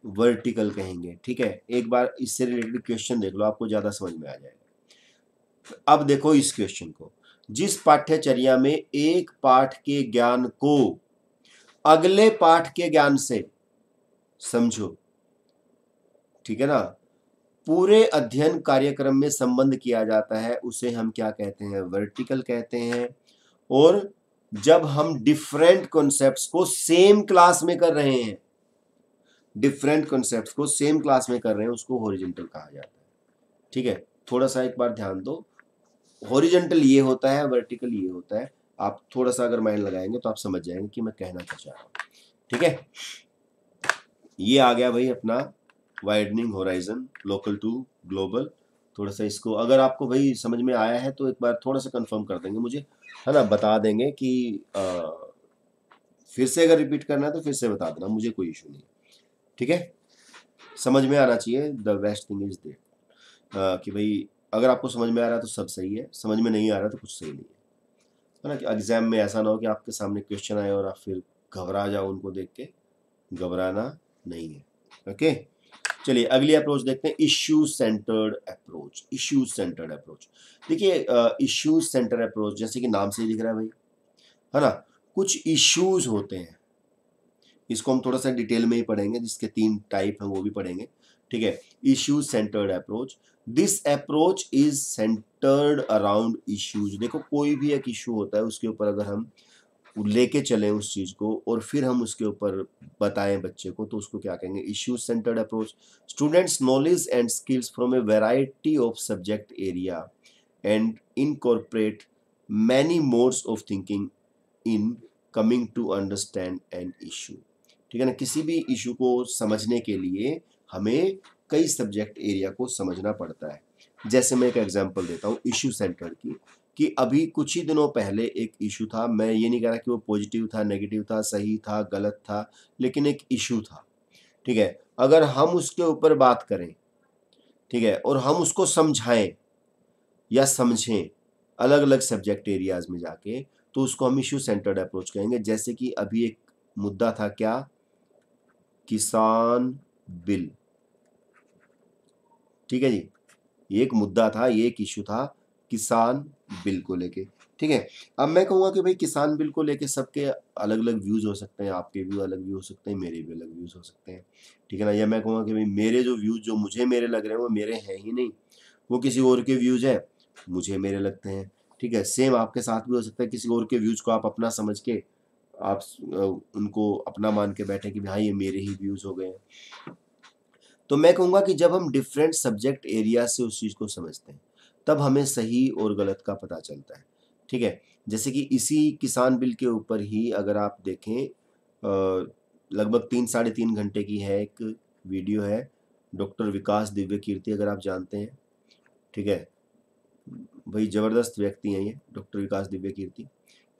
वर्टिकल कहेंगे ठीक है एक बार इससे रिलेटेड क्वेश्चन देख लो आपको ज़्यादा समझ में आ जाएगा अब देखो इस क्वेश्चन को जिस पाठ्यचर्या में एक पाठ के ज्ञान को अगले पाठ के ज्ञान से समझो ठीक है ना पूरे अध्ययन कार्यक्रम में संबंध किया जाता है उसे हम क्या कहते हैं वर्टिकल कहते हैं और जब हम डिफरेंट कॉन्सेप्ट्स को सेम क्लास में कर रहे हैं डिफरेंट कॉन्सेप्ट को सेम क्लास में कर रहे हैं उसको हॉरिजेंटल कहा जाता है ठीक है थोड़ा सा एक बार ध्यान दो हॉरिजेंटल ये होता है वर्टिकल ये होता है आप थोड़ा सा अगर माइंड लगाएंगे तो आप समझ जाएंगे कि मैं कहना क्या चाह रहा हूँ ठीक है ये आ गया भाई अपना widening horizon local to global थोड़ा सा इसको अगर आपको भाई समझ में आया है तो एक बार थोड़ा सा कंफर्म कर देंगे मुझे है ना बता देंगे कि आ, फिर से अगर रिपीट करना है तो फिर से बता देना मुझे कोई इशू नहीं ठीक है समझ में आना चाहिए the best thing is that कि भाई अगर आपको समझ में आ रहा है तो सब सही है समझ में नहीं आ रहा तो कुछ सही नहीं है है ना कि एग्ज़ाम में ऐसा ना हो कि आपके सामने क्वेश्चन आए और आप फिर घबरा जाओ उनको देख के घबराना नहीं है ओके चलिए अगली अप्रोच देखते हैं issue centred approach issue centred approach देखिए इश्यू सेंटर अप्रोच जैसे कि नाम से ही दिख रहा है भाई है ना कुछ इश्यूज होते हैं इसको हम थोड़ा सा डिटेल में ही पढ़ेंगे जिसके तीन टाइप हैं वो भी पढ़ेंगे ठीक है issue centred approach this approach is centred around issues देखो कोई भी एक इशू होता है उसके ऊपर अगर हम लेके चलें उस चीज़ को और फिर हम उसके ऊपर बताएं बच्चे को तो उसको क्या कहेंगे issue centred approach students knowledge and skills from a variety of subject area and incorporate many modes of thinking in coming to understand an issue ठीक है ना किसी भी इशू को समझने के लिए हमें कई सब्जेक्ट एरिया को समझना पड़ता है जैसे मैं एक एग्जांपल देता हूँ इशू सेंटर की कि अभी कुछ ही दिनों पहले एक इशू था मैं ये नहीं कह रहा कि वो पॉजिटिव था नेगेटिव था सही था गलत था लेकिन एक इशू था ठीक है अगर हम उसके ऊपर बात करें ठीक है और हम उसको समझाएं या समझें अलग अलग सब्जेक्ट एरियाज में जाके तो उसको हम इशू सेंटर्ड अप्रोच कहेंगे जैसे कि अभी एक मुद्दा था क्या किसान बिल ठीक है जी एक मुद्दा था एक इश्यू था किसान बिल को लेके ठीक है अब मैं कहूँगा कि भाई किसान बिल को लेके सबके अलग अलग व्यूज़ हो सकते हैं आपके भी अलग व्यू हो सकते हैं मेरे भी अलग व्यूज़ हो सकते हैं ठीक है ना या मैं कहूँगा कि भाई मेरे जो व्यूज़ जो मुझे मेरे लग रहे हैं वो मेरे हैं ही नहीं वो किसी और के व्यूज़ हैं मुझे मेरे लगते हैं ठीक है सेम आपके साथ भी हो सकता है किसी और के व्यूज़ को आप अपना समझ के आप उनको अपना मान के बैठे कि हाँ ये मेरे ही व्यूज़ हो गए हैं तो मैं कहूँगा कि जब हम डिफरेंट सब्जेक्ट एरिया से उस चीज़ को समझते हैं तब हमें सही और गलत का पता चलता है ठीक है जैसे कि इसी किसान बिल के ऊपर ही अगर आप देखें लगभग तीन साढ़े तीन घंटे की है एक वीडियो है डॉक्टर विकास दिव्य कीर्ति अगर आप जानते हैं ठीक है भाई ज़बरदस्त व्यक्ति हैं ये डॉक्टर विकास दिव्य कीर्ति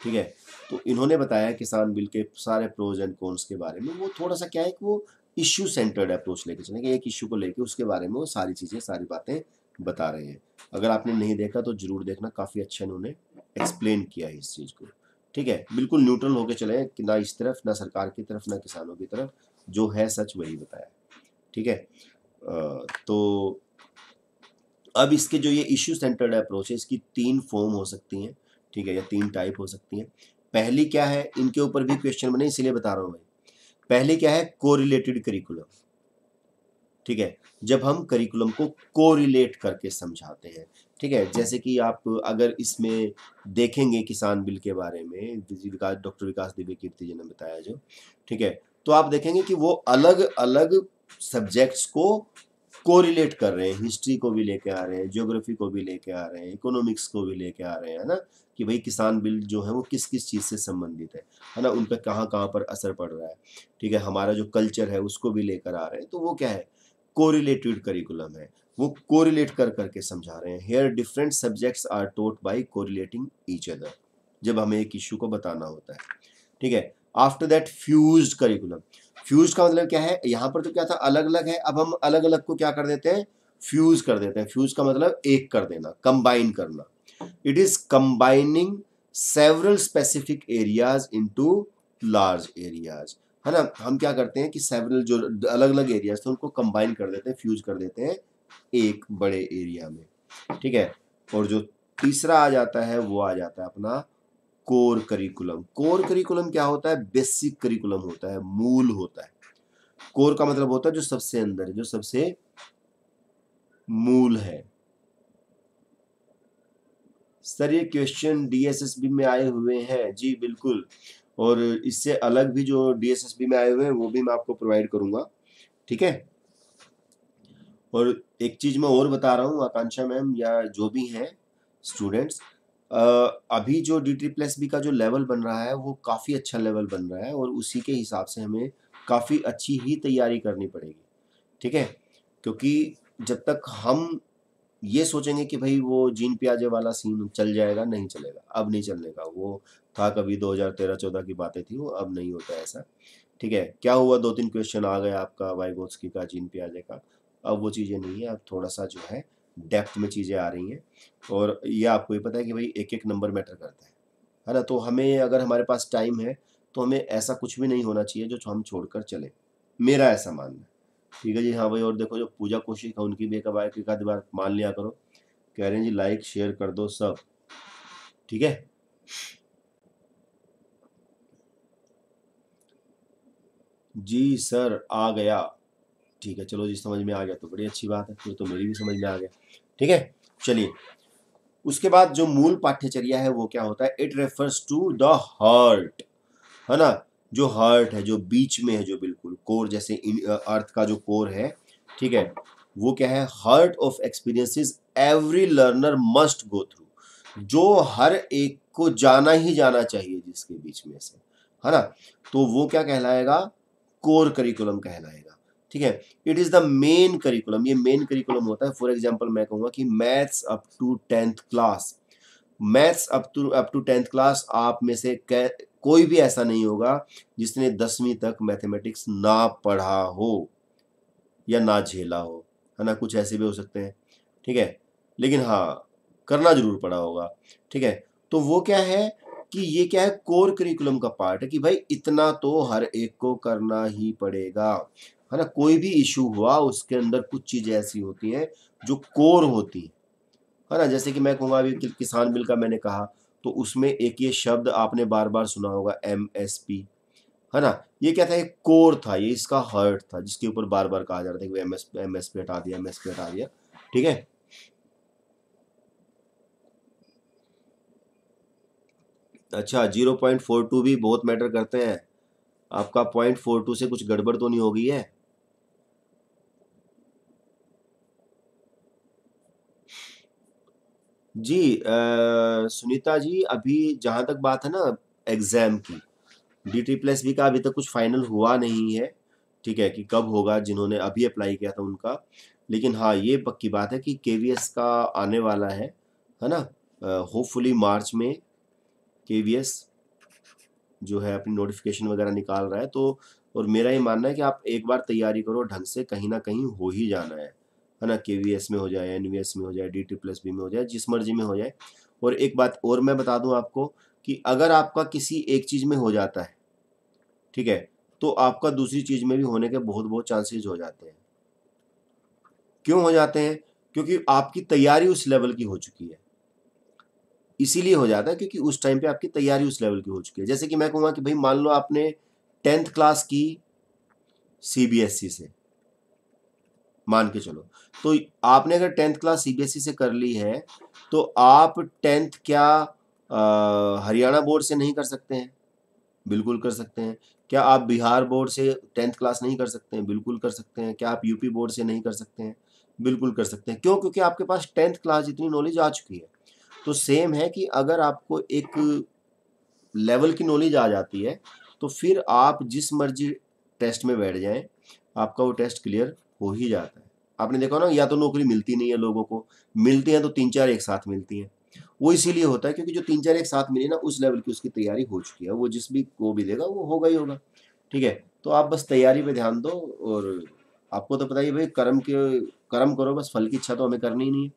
ठीक है तो इन्होंने बताया किसान बिल के सारे प्रोज एंड कॉन्स के बारे में वो थोड़ा सा क्या है कि वो इश्यू सेंटर्ड अप्रोच लेके चले कि एक इशू को लेके उसके बारे में वो सारी चीज़ें सारी बातें बता रहे हैं अगर आपने नहीं देखा तो ज़रूर देखना काफ़ी अच्छा इन्होंने एक्सप्लेन किया है इस चीज़ को ठीक है बिल्कुल न्यूट्रल होके चले कि ना इस तरफ ना सरकार की तरफ ना किसानों की तरफ जो है सच वही बताया ठीक है तो अब इसके जो ये इश्यू सेंटर्ड अप्रोच है इसकी तीन फॉर्म हो सकती हैं ठीक है या तीन टाइप हो सकती हैं पहली क्या है इनके ऊपर भी क्वेश्चन बने इसीलिए बता रहा हूँ भाई पहली क्या है कोरिलेटेड करिकुलम ठीक है जब हम करिकुलम को कोरिलेट करके समझाते हैं ठीक है जैसे कि आप अगर इसमें देखेंगे किसान बिल के बारे में विकास डॉक्टर विकास दिव्य कीर्ति जी ने बताया जो ठीक है तो आप देखेंगे कि वो अलग अलग सब्जेक्ट्स को कोरिलेट कर रहे हैं हिस्ट्री को भी लेके आ रहे हैं ज्योग्राफी को भी लेके आ रहे हैं इकोनॉमिक्स को भी लेके आ रहे हैं है ना कि भाई किसान बिल जो है वो किस किस चीज़ से संबंधित है है ना उन पर कहाँ कहाँ पर असर पड़ रहा है ठीक है हमारा जो कल्चर है उसको भी लेकर आ रहे हैं तो वो क्या है कोरिलेटेड करिकुलम है वो कोरिलेट कर करके समझा रहे हैं here different subjects are taught by correlating each other जब हमें एक इशू को बताना होता है ठीक है after that fuse curriculum fuse का मतलब क्या है यहाँ पर तो क्या था अलग अलग है अब हम अलग अलग को क्या कर देते हैं फ्यूज कर देते हैं फ्यूज का मतलब एक कर देना कंबाइन करना it is combining several specific areas into large areas है ना हम क्या करते हैं कि सेवरल जो अलग अलग एरियाज थे उनको कंबाइन कर देते हैं फ्यूज कर देते हैं एक बड़े एरिया में ठीक है और जो तीसरा आ जाता है वो आ जाता है अपना कोर करिकुलम कोर करिकुलम क्या होता है बेसिक करिकुलम होता है मूल होता है कोर का मतलब होता है जो सबसे अंदर है जो सबसे मूल है सर ये क्वेश्चन डीएसएसबी में आए हुए हैं जी बिल्कुल और इससे अलग भी जो डीएसएसबी में आए हुए हैं वो भी मैं आपको प्रोवाइड करूंगा ठीक है और एक चीज़ मैं और बता रहा हूँ आकांक्षा मैम या जो भी हैं स्टूडेंट्स अभी जो डी टी प्लस बी का जो लेवल बन रहा है वो काफ़ी अच्छा लेवल बन रहा है और उसी के हिसाब से हमें काफ़ी अच्छी ही तैयारी करनी पड़ेगी ठीक है क्योंकि जब तक हम ये सोचेंगे कि भाई वो जीन प्याजे वाला सीन चल जाएगा नहीं चलेगा अब नहीं चलने का वो था कभी 2013-14 की बातें थी वो अब नहीं होता ऐसा ठीक है क्या हुआ दो तीन क्वेश्चन आ गए आपका वाइगोत्सकी का जीन प्याजे का अब वो चीज़ें नहीं है अब थोड़ा सा जो है डेप्थ में चीज़ें आ रही हैं और ये आपको ये पता है कि भाई एक एक नंबर मैटर करता है है ना तो हमें अगर हमारे पास टाइम है तो हमें ऐसा कुछ भी नहीं होना चाहिए जो हम छोड़कर चले मेरा ऐसा मानना है ठीक है जी हाँ भाई और देखो जो पूजा कोशिश है उनकी भी एक बार एक आधी बार मान लिया करो कह रहे हैं जी लाइक शेयर कर दो सब ठीक है जी सर आ गया ठीक है चलो जी समझ में आ गया तो बड़ी अच्छी बात है फिर तो मेरी भी समझ में आ गया ठीक है चलिए उसके बाद जो मूल पाठ्यचर्या है वो क्या होता है it refers to the heart है ना जो हर्ट है जो बीच में है जो बिल्कुल कोर जैसे अर्थ का जो कोर है ठीक है वो क्या है heart of experiences every learner must go through जो हर एक को जाना ही जाना चाहिए जिसके बीच में से है ना तो वो क्या कहलाएगा कोर करिकुलम कहलाएगा ठीक है it is the main curriculum ये मेन करिकुलम होता है फॉर एग्जांपल मैं कहूंगा कि maths up to tenth class maths up to up to tenth class आप में से कोई भी ऐसा नहीं होगा जिसने दसवीं तक मैथमेटिक्स ना पढ़ा हो या ना झेला हो है ना कुछ ऐसे भी हो सकते हैं ठीक है लेकिन हाँ करना जरूर पड़ा होगा ठीक है तो वो क्या है कि ये क्या है कोर करिकुलम का पार्ट है कि भाई इतना तो हर एक को करना ही पड़ेगा है ना कोई भी इशू हुआ उसके अंदर कुछ चीज़ें ऐसी होती हैं जो कोर होती है ना जैसे कि मैं कहूँगा अभी किसान बिल का मैंने कहा तो उसमें एक ये शब्द आपने बार बार सुना होगा एम एस पी है ना ये क्या था एक कोर था ये इसका हर्ट था जिसके ऊपर बार बार कहा जा रहा था कि M S M S P हटा दिया एम एस पी हटा दिया ठीक है अच्छा जीरो पॉइंट फोर टू भी बहुत मैटर करते हैं आपका पॉइंट फोर टू से कुछ गड़बड़ तो नहीं हो गई है जी आ, सुनीता जी अभी जहाँ तक बात है ना एग्ज़ाम की डी टी प्लस बी का अभी तक कुछ फाइनल हुआ नहीं है ठीक है कि कब होगा जिन्होंने अभी अप्लाई किया था उनका लेकिन हाँ ये पक्की बात है कि के वी एस का आने वाला है है ना होपफुली मार्च में के वी एस जो है अपनी नोटिफिकेशन वगैरह निकाल रहा है तो और मेरा ये मानना है कि आप एक बार तैयारी करो ढंग से कहीं ना कहीं हो ही जाना है है ना के में हो जाए एन में हो जाए डी टी प्लस बी में हो जाए जिस मर्जी में हो जाए और एक बात और मैं बता दूं आपको कि अगर आपका किसी एक चीज़ में हो जाता है ठीक है तो आपका दूसरी चीज़ में भी होने के बहुत बहुत चांसेज हो जाते हैं क्यों हो जाते हैं क्योंकि आपकी तैयारी उस लेवल की हो चुकी है इसीलिए हो जाता है क्योंकि उस टाइम पे आपकी तैयारी उस लेवल की हो चुकी है जैसे कि मैं कहूँगा कि भाई मान लो आपने टेंथ क्लास की सीबीएसई e से मान के चलो तो आपने अगर टेंथ क्लास सीबीएसई e से कर ली है तो आप टेंथ क्या हरियाणा बोर्ड से नहीं कर सकते हैं बिल्कुल कर सकते हैं क्या आप बिहार बोर्ड से टेंथ क्लास नहीं कर सकते हैं बिल्कुल कर सकते हैं क्या आप यूपी बोर्ड से नहीं कर सकते हैं बिल्कुल कर सकते हैं क्यों क्योंकि आपके पास टेंथ क्लास जितनी नॉलेज आ चुकी है तो सेम है कि अगर आपको एक लेवल की नॉलेज आ जाती है तो फिर आप जिस मर्जी टेस्ट में बैठ जाएं आपका वो टेस्ट क्लियर हो ही जाता है आपने देखा ना या तो नौकरी मिलती नहीं है लोगों को मिलती हैं तो तीन चार एक साथ मिलती हैं वो इसीलिए होता है क्योंकि जो तीन चार एक साथ मिली ना उस लेवल की उसकी तैयारी हो चुकी है वो जिस भी को भी देगा वो होगा ही होगा ठीक है तो आप बस तैयारी पे ध्यान दो और आपको तो पता ही भाई कर्म के कर्म करो बस फल की इच्छा तो हमें करनी ही नहीं है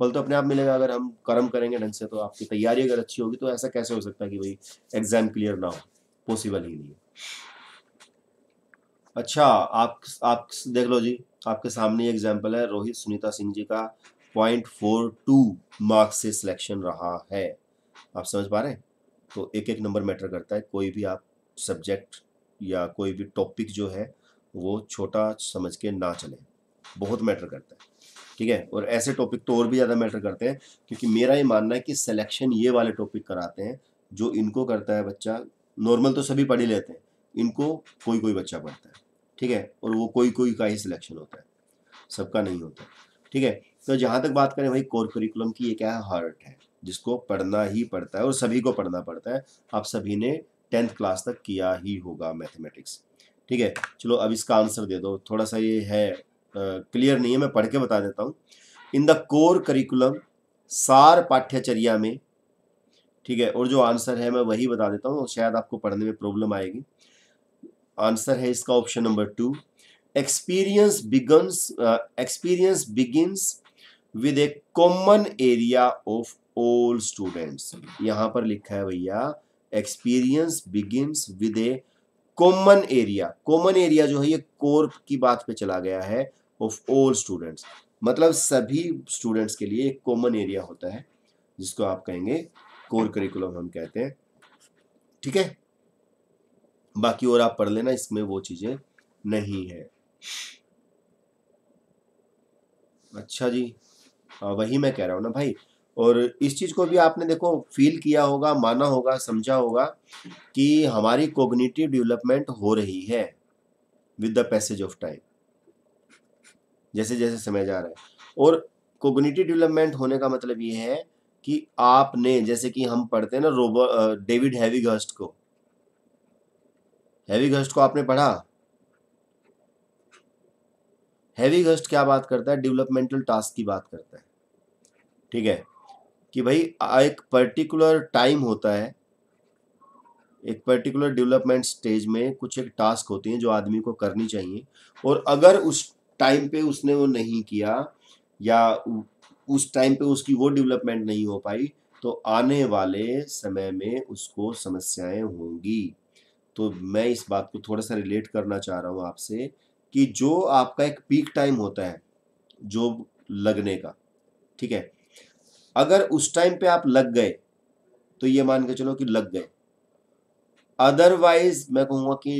फल तो अपने आप मिलेगा अगर हम कर्म करेंगे ढंग से तो आपकी तैयारी अगर अच्छी होगी तो ऐसा कैसे हो सकता है कि भाई एग्जाम क्लियर ना हो पॉसिबल ही नहीं है अच्छा आप आप देख लो जी आपके सामने एग्जाम्पल है रोहित सुनीता सिंह जी का पॉइंट फोर टू मार्क्स से सिलेक्शन रहा है आप समझ पा रहे हैं तो एक एक नंबर मैटर करता है कोई भी आप सब्जेक्ट या कोई भी टॉपिक जो है वो छोटा समझ के ना चले बहुत मैटर करता है ठीक है और ऐसे टॉपिक तो और भी ज़्यादा मैटर करते हैं क्योंकि मेरा ये मानना है कि सिलेक्शन ये वाले टॉपिक कराते हैं जो इनको करता है बच्चा नॉर्मल तो सभी पढ़ ही लेते हैं इनको कोई कोई बच्चा पढ़ता है ठीक है और वो कोई कोई का ही सिलेक्शन होता है सबका नहीं होता ठीक है तो जहाँ तक बात करें भाई कोर करिकुलम की ये क्या है हार्ट है जिसको पढ़ना ही पड़ता है और सभी को पढ़ना पड़ता है आप सभी ने टेंथ क्लास तक किया ही होगा मैथमेटिक्स ठीक है चलो अब इसका आंसर दे दो थोड़ा सा ये है क्लियर नहीं है मैं पढ़ के बता देता हूँ इन द कोर करिकुलम सार पाठ्यचर्या में ठीक है और जो आंसर है मैं वही बता देता हूँ शायद आपको पढ़ने में प्रॉब्लम आएगी आंसर है इसका option number two experience begins experience begins with a common area of all students यहां पर लिखा है भैया experience begins with a common area common area जो है ये कोर की बात पे चला गया है ऑफ ऑल स्टूडेंट्स मतलब सभी स्टूडेंट्स के लिए एक कॉमन एरिया होता है जिसको आप कहेंगे कोर करिकुलम हम कहते हैं ठीक है बाकी और आप पढ़ लेना इसमें वो चीज़ें नहीं है अच्छा जी आ, हाँ, वही मैं कह रहा हूं ना भाई और इस चीज़ को भी आपने देखो फील किया होगा माना होगा समझा होगा कि हमारी कोग्निटिव डेवलपमेंट हो रही है with the passage of time जैसे जैसे समय जा रहा है और कोग्निटिव डेवलपमेंट होने का मतलब ये है कि आपने जैसे कि हम पढ़ते हैं ना रोबो डेविड हैवी गस्ट को हैवी घस्ट को आपने पढ़ा हैवी घस्ट क्या बात करता है डेवलपमेंटल टास्क की बात करता है ठीक है कि भाई एक पर्टिकुलर टाइम होता है एक पर्टिकुलर डेवलपमेंट स्टेज में कुछ एक टास्क होती हैं जो आदमी को करनी चाहिए और अगर उस टाइम पे उसने वो नहीं किया या उस टाइम पे उसकी वो डेवलपमेंट नहीं हो पाई तो आने वाले समय में उसको समस्याएं होंगी तो मैं इस बात को थोड़ा सा रिलेट करना चाह रहा हूँ आपसे कि जो आपका एक पीक टाइम होता है जॉब लगने का ठीक है अगर उस टाइम पे आप लग गए तो ये मान के चलो कि लग गए अदरवाइज मैं कहूँगा कि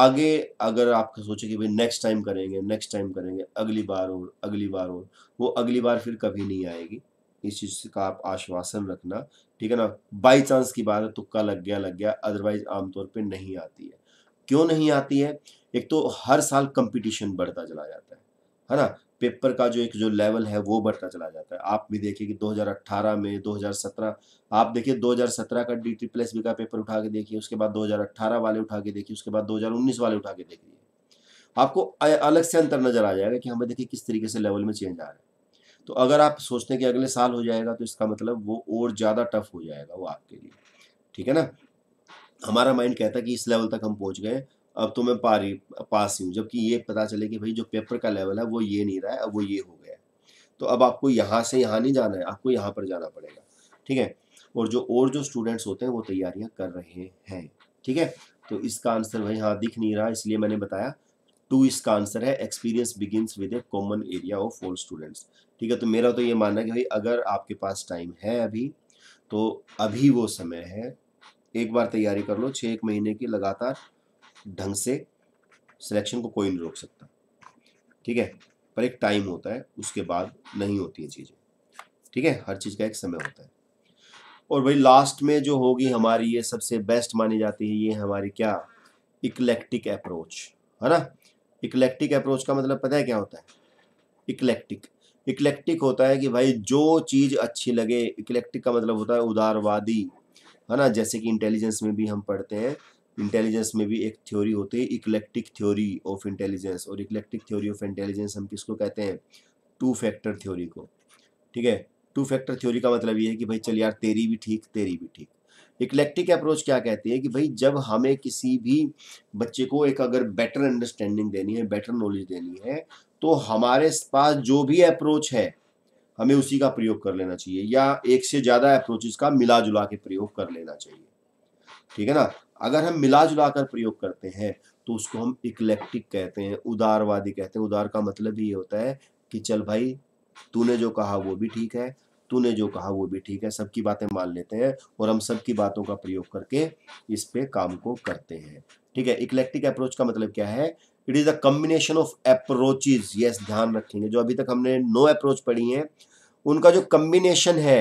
आगे अगर आप सोचे कि भाई नेक्स्ट टाइम करेंगे नेक्स्ट टाइम करेंगे अगली बार और अगली बार और वो अगली बार फिर कभी नहीं आएगी इस चीज़ का आप आश्वासन रखना ठीक है ना बाई चांस की बात है तुक्का लग गया लग गया अदरवाइज आमतौर पर नहीं आती है क्यों नहीं आती है एक तो हर साल कंपटीशन बढ़ता चला जाता है है ना पेपर का जो एक जो लेवल है वो बढ़ता चला जाता है आप भी देखिए कि 2018 में 2017 आप देखिए 2017 का डी टी प्लस बी का पेपर उठा के देखिए उसके बाद 2018 वाले उठा के देखिए उसके बाद 2019 वाले उठा के देखिए आपको अलग से अंतर नजर आ जाएगा कि हमें देखिए किस तरीके से लेवल में चेंज आ रहा है तो अगर आप सोचते हैं कि अगले साल हो जाएगा तो इसका मतलब वो और ज़्यादा टफ हो जाएगा वो आपके लिए ठीक है ना हमारा माइंड कहता है कि इस लेवल तक हम पहुंच गए अब तो मैं पारी पास ही हूँ जबकि ये पता चले कि भाई जो पेपर का लेवल है वो ये नहीं रहा है अब वो ये हो गया तो अब आपको यहाँ से यहाँ नहीं जाना है आपको यहाँ पर जाना पड़ेगा ठीक है और जो और जो स्टूडेंट्स होते हैं वो तैयारियाँ कर रहे हैं ठीक है तो इसका आंसर भाई हाँ दिख नहीं रहा इसलिए मैंने बताया टू इसका आंसर है experience begin with a common area of all students ठीक है तो मेरा तो ये मानना है कि भाई अगर आपके पास टाइम है अभी तो अभी वो समय है एक बार तैयारी कर लो छः एक महीने की लगातार ढंग से सिलेक्शन को कोई नहीं रोक सकता ठीक है पर एक टाइम होता है उसके बाद नहीं होती है चीज़ें ठीक है हर चीज़ का एक समय होता है और भाई लास्ट में जो होगी हमारी ये सबसे बेस्ट मानी जाती है ये हमारी क्या इकलेक्टिक अप्रोच है ना इकलेक्टिक अप्रोच का मतलब पता है क्या होता है इकलेक्टिक इकलेक्टिक होता है कि भाई जो चीज़ अच्छी लगे इकलेक्टिक का मतलब होता है उदारवादी है ना जैसे कि इंटेलिजेंस में भी हम पढ़ते हैं इंटेलिजेंस में भी एक थ्योरी होती है इकलेक्टिक थ्योरी ऑफ इंटेलिजेंस और इकलेक्टिक थ्योरी ऑफ इंटेलिजेंस हम किसको कहते हैं टू फैक्टर थ्योरी को ठीक है टू फैक्टर थ्योरी का मतलब ये है कि भाई चल यार तेरी भी ठीक तेरी भी ठीक इकलेक्टिक अप्रोच क्या कहती है कि भाई जब हमें किसी भी बच्चे को एक अगर बेटर अंडरस्टैंडिंग देनी है बेटर नॉलेज देनी है तो हमारे पास जो भी अप्रोच है हमें उसी का प्रयोग कर लेना चाहिए या एक से ज़्यादा अप्रोचेस का मिला जुला के प्रयोग कर लेना चाहिए ठीक है ना अगर हम मिला जुला कर प्रयोग करते हैं तो उसको हम इकलेक्टिक कहते हैं उदारवादी कहते हैं उदार का मतलब ये होता है कि चल भाई तूने जो कहा वो भी ठीक है तूने जो कहा वो भी ठीक है सबकी बातें मान लेते हैं और हम सबकी बातों का प्रयोग करके इस पे काम को करते हैं ठीक है इकलेक्टिक अप्रोच का मतलब क्या है it is a combination of approaches yes ध्यान रखेंगे जो अभी तक हमने नो अप्रोच पढ़ी हैं उनका जो कम्बिनेशन है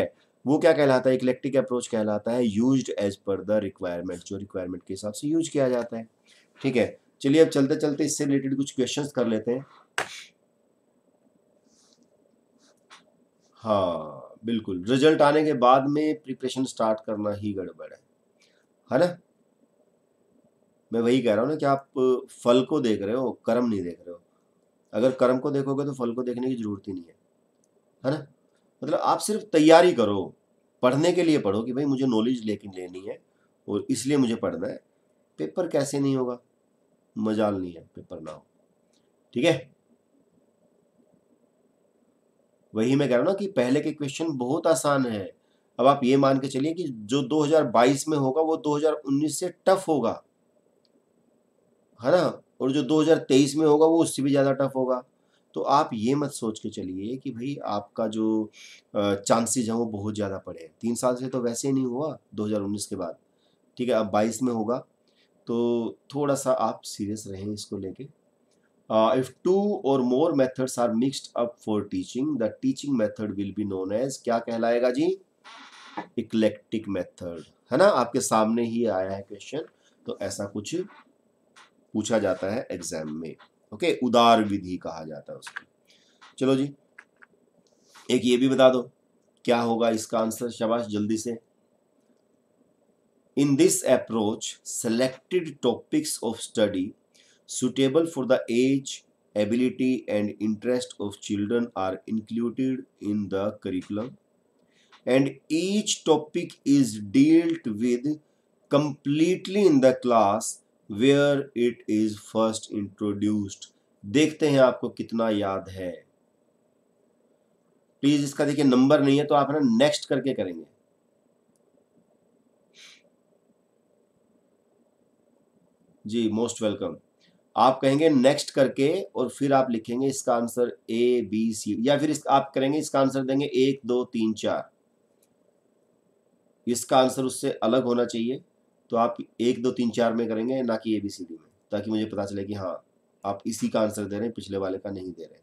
वो क्या कहलाता है इकलेक्टिक अप्रोच कहलाता है use as per the requirement जो रिक्वायरमेंट के हिसाब से यूज किया जाता है ठीक है चलिए अब चलते चलते इससे रिलेटेड कुछ क्वेश्चंस कर लेते हैं हाँ बिल्कुल रिजल्ट आने के बाद में प्रिपरेशन स्टार्ट करना ही गड़बड़ है है ना मैं वही कह रहा हूँ ना कि आप फल को देख रहे हो कर्म नहीं देख रहे हो अगर कर्म को देखोगे तो फल को देखने की जरूरत ही नहीं है है ना मतलब आप सिर्फ तैयारी करो पढ़ने के लिए पढ़ो कि भाई मुझे नॉलेज लेकिन लेनी है और इसलिए मुझे पढ़ना है पेपर कैसे नहीं होगा मजाल नहीं है पेपर ना हो ठीक है वही मैं कह रहा हूँ ना कि पहले के क्वेश्चन बहुत आसान है अब आप ये मान के चलिए कि जो 2022 में होगा वो 2019 से टफ होगा है ना और जो 2023 में होगा वो उससे भी ज़्यादा टफ होगा तो आप ये मत सोच के चलिए कि भाई आपका जो चांसेज हैं वो बहुत ज़्यादा पड़े तीन साल से तो वैसे ही नहीं हुआ 2019 के बाद ठीक है अब 22 में होगा तो थोड़ा सा आप सीरियस रहें इसको लेके Uh, if two or more methods are mixed up for teaching, the teaching method will be known as क्या कहलाएगा जी इक्लेक्टिक मेथड है ना आपके सामने ही आया है क्वेश्चन तो ऐसा कुछ पूछा जाता है एग्जाम में ओके okay? उदार विधि कहा जाता है उसकी चलो जी एक ये भी बता दो क्या होगा इसका आंसर शबाश जल्दी से in this approach selected topics of study suitable for the age, ability and interest of children are included in the curriculum and each topic is dealt with completely in the class where it is first introduced देखते हैं आपको कितना याद है प्लीज इसका देखिए नंबर नहीं है तो आप है ना नेक्स्ट करके करेंगे जी मोस्ट वेलकम आप कहेंगे नेक्स्ट करके और फिर आप लिखेंगे इसका आंसर ए बी सी या फिर आप करेंगे इसका आंसर देंगे एक दो तीन चार इसका आंसर उससे अलग होना चाहिए तो आप एक दो तीन चार में करेंगे ना कि ए बी सी डी में ताकि मुझे पता चले कि हाँ आप इसी का आंसर दे रहे हैं पिछले वाले का नहीं दे रहे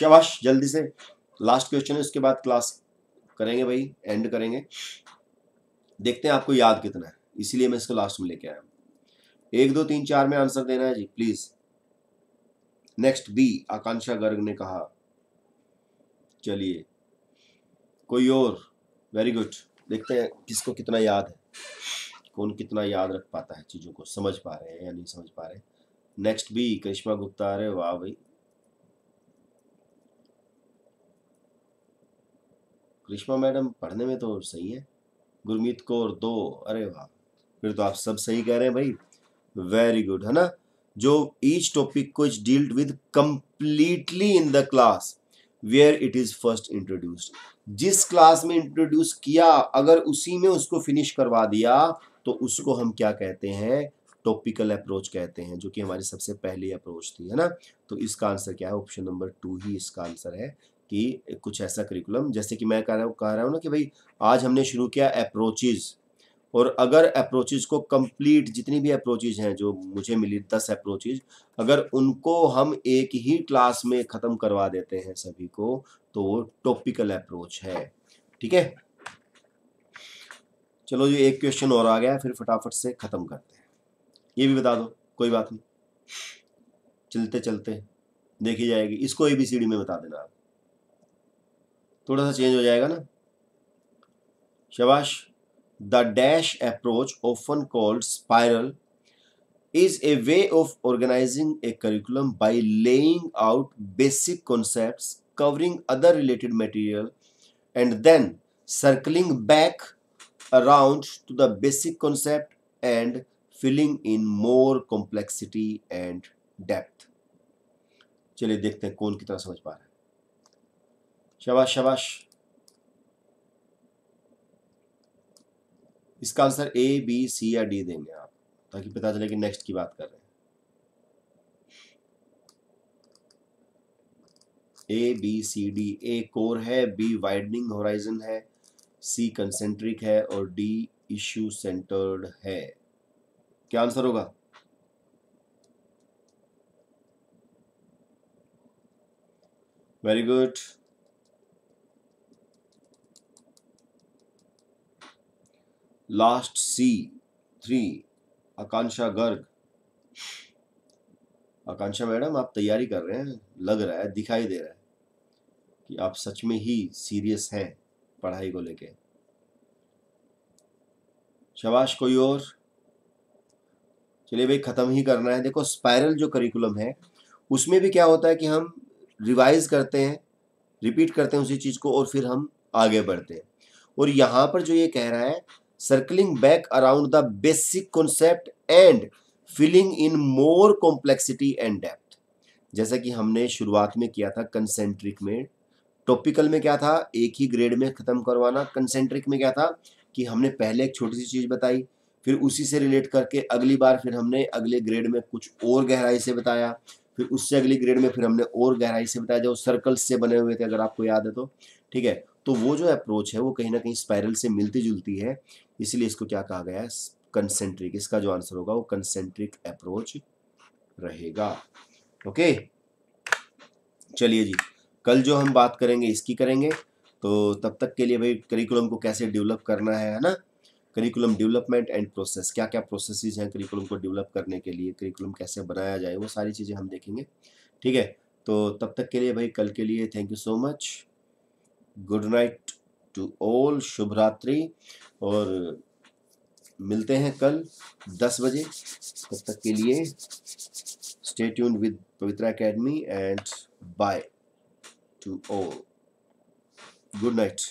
शाबाश जल्दी से लास्ट क्वेश्चन है उसके बाद क्लास करेंगे भाई एंड करेंगे देखते हैं आपको याद कितना है इसलिए मैं इसको लास्ट में लेके आया एक दो तीन चार में आंसर देना है जी please next B Akanksha Garg ने कहा चलिए कोई और वेरी गुड देखते हैं किसको कितना याद है कौन कितना याद रख पाता है चीज़ों को समझ पा रहे हैं या नहीं समझ पा रहे नेक्स्ट बी करिश्मा गुप्ता अरे वाह भाई करिश्मा मैडम पढ़ने में तो सही है गुरमीत कौर दो अरे वाह फिर तो आप सब सही कह रहे हैं भाई वेरी गुड है ना जो ईच टॉपिक को is dealt with completely in the class where it is first introduced जिस क्लास में इंट्रोड्यूस किया अगर उसी में उसको फिनिश करवा दिया तो उसको हम क्या कहते हैं टॉपिकल अप्रोच कहते हैं जो कि हमारी सबसे पहली अप्रोच थी है ना तो इसका आंसर क्या है ऑप्शन नंबर टू ही इसका आंसर है कि कुछ ऐसा करिकुलम जैसे कि मैं कह रहा हूँ कह रहा हूँ ना कि भाई आज हमने शुरू किया अप्रोचेज़ और अगर अप्रोचेज को कंप्लीट जितनी भी अप्रोचेज हैं जो मुझे मिली दस अप्रोचेज अगर उनको हम एक ही क्लास में ख़त्म करवा देते हैं सभी को तो वो टॉपिकल अप्रोच है ठीक है चलो जी एक क्वेश्चन और आ गया फिर फटाफट से ख़त्म करते हैं ये भी बता दो कोई बात नहीं चलते चलते देखी जाएगी इसको ए बी सी डी में बता देना आप थोड़ा सा चेंज हो जाएगा ना शबाश The dash approach, often called spiral, is a way of organizing a curriculum by laying out basic concepts, covering other related material, and then circling back around to the basic concept and filling in more complexity and depth. चलिए देखते हैं कौन कितना समझ पा रहा है शाबाश शाबाश इसका आंसर ए बी सी या डी देंगे आप ताकि पता चले कि नेक्स्ट की बात कर रहे हैं A B C D A core है बी वाइडनिंग होराइजन है सी कंसेंट्रिक है और डी इश्यू सेंटर्ड है क्या आंसर होगा very good last C three Akanksha Garg Akanksha madam आप तैयारी कर रहे हैं लग रहा है दिखाई दे रहा है कि आप सच में ही सीरियस हैं पढ़ाई को लेके शबाश कोई और चलिए भाई ख़त्म ही करना है देखो स्पायरल जो करिकुलम है उसमें भी क्या होता है कि हम रिवाइज करते हैं रिपीट करते हैं उसी चीज़ को और फिर हम आगे बढ़ते हैं और यहां पर जो ये कह रहा है circling back around the basic concept and filling in more complexity and depth जैसा कि हमने शुरुआत में किया था कंसेंट्रिक में टॉपिकल में क्या था एक ही ग्रेड में ख़त्म करवाना कंसेंट्रिक में क्या था कि हमने पहले एक छोटी सी चीज़ बताई फिर उसी से रिलेट करके अगली बार फिर हमने अगले ग्रेड में कुछ और गहराई से बताया फिर उससे अगली ग्रेड में फिर हमने और गहराई से बताया जो सर्कल्स से बने हुए थे अगर आपको याद है तो ठीक है तो वो जो अप्रोच है वो कहीं ना कहीं स्पायरल से मिलती जुलती है इसलिए इसको क्या कहा गया है कंसेंट्रिक इसका जो आंसर होगा वो कंसेंट्रिक अप्रोच रहेगा ओके चलिए जी कल जो हम बात करेंगे इसकी करेंगे तो तब तक के लिए भाई करिकुलम को कैसे डेवलप करना है है ना करिकुलम डेवलपमेंट एंड प्रोसेस क्या क्या प्रोसेसेस हैं करिकुलम को डेवलप करने के लिए करिकुलम कैसे बनाया जाए वो सारी चीज़ें हम देखेंगे ठीक है तो तब तक के लिए भाई कल के लिए thank you so much good night to all शुभ रात्रि और मिलते हैं कल 10 बजे तब तक के लिए stay tune with Pavitra Academy and bye to all good night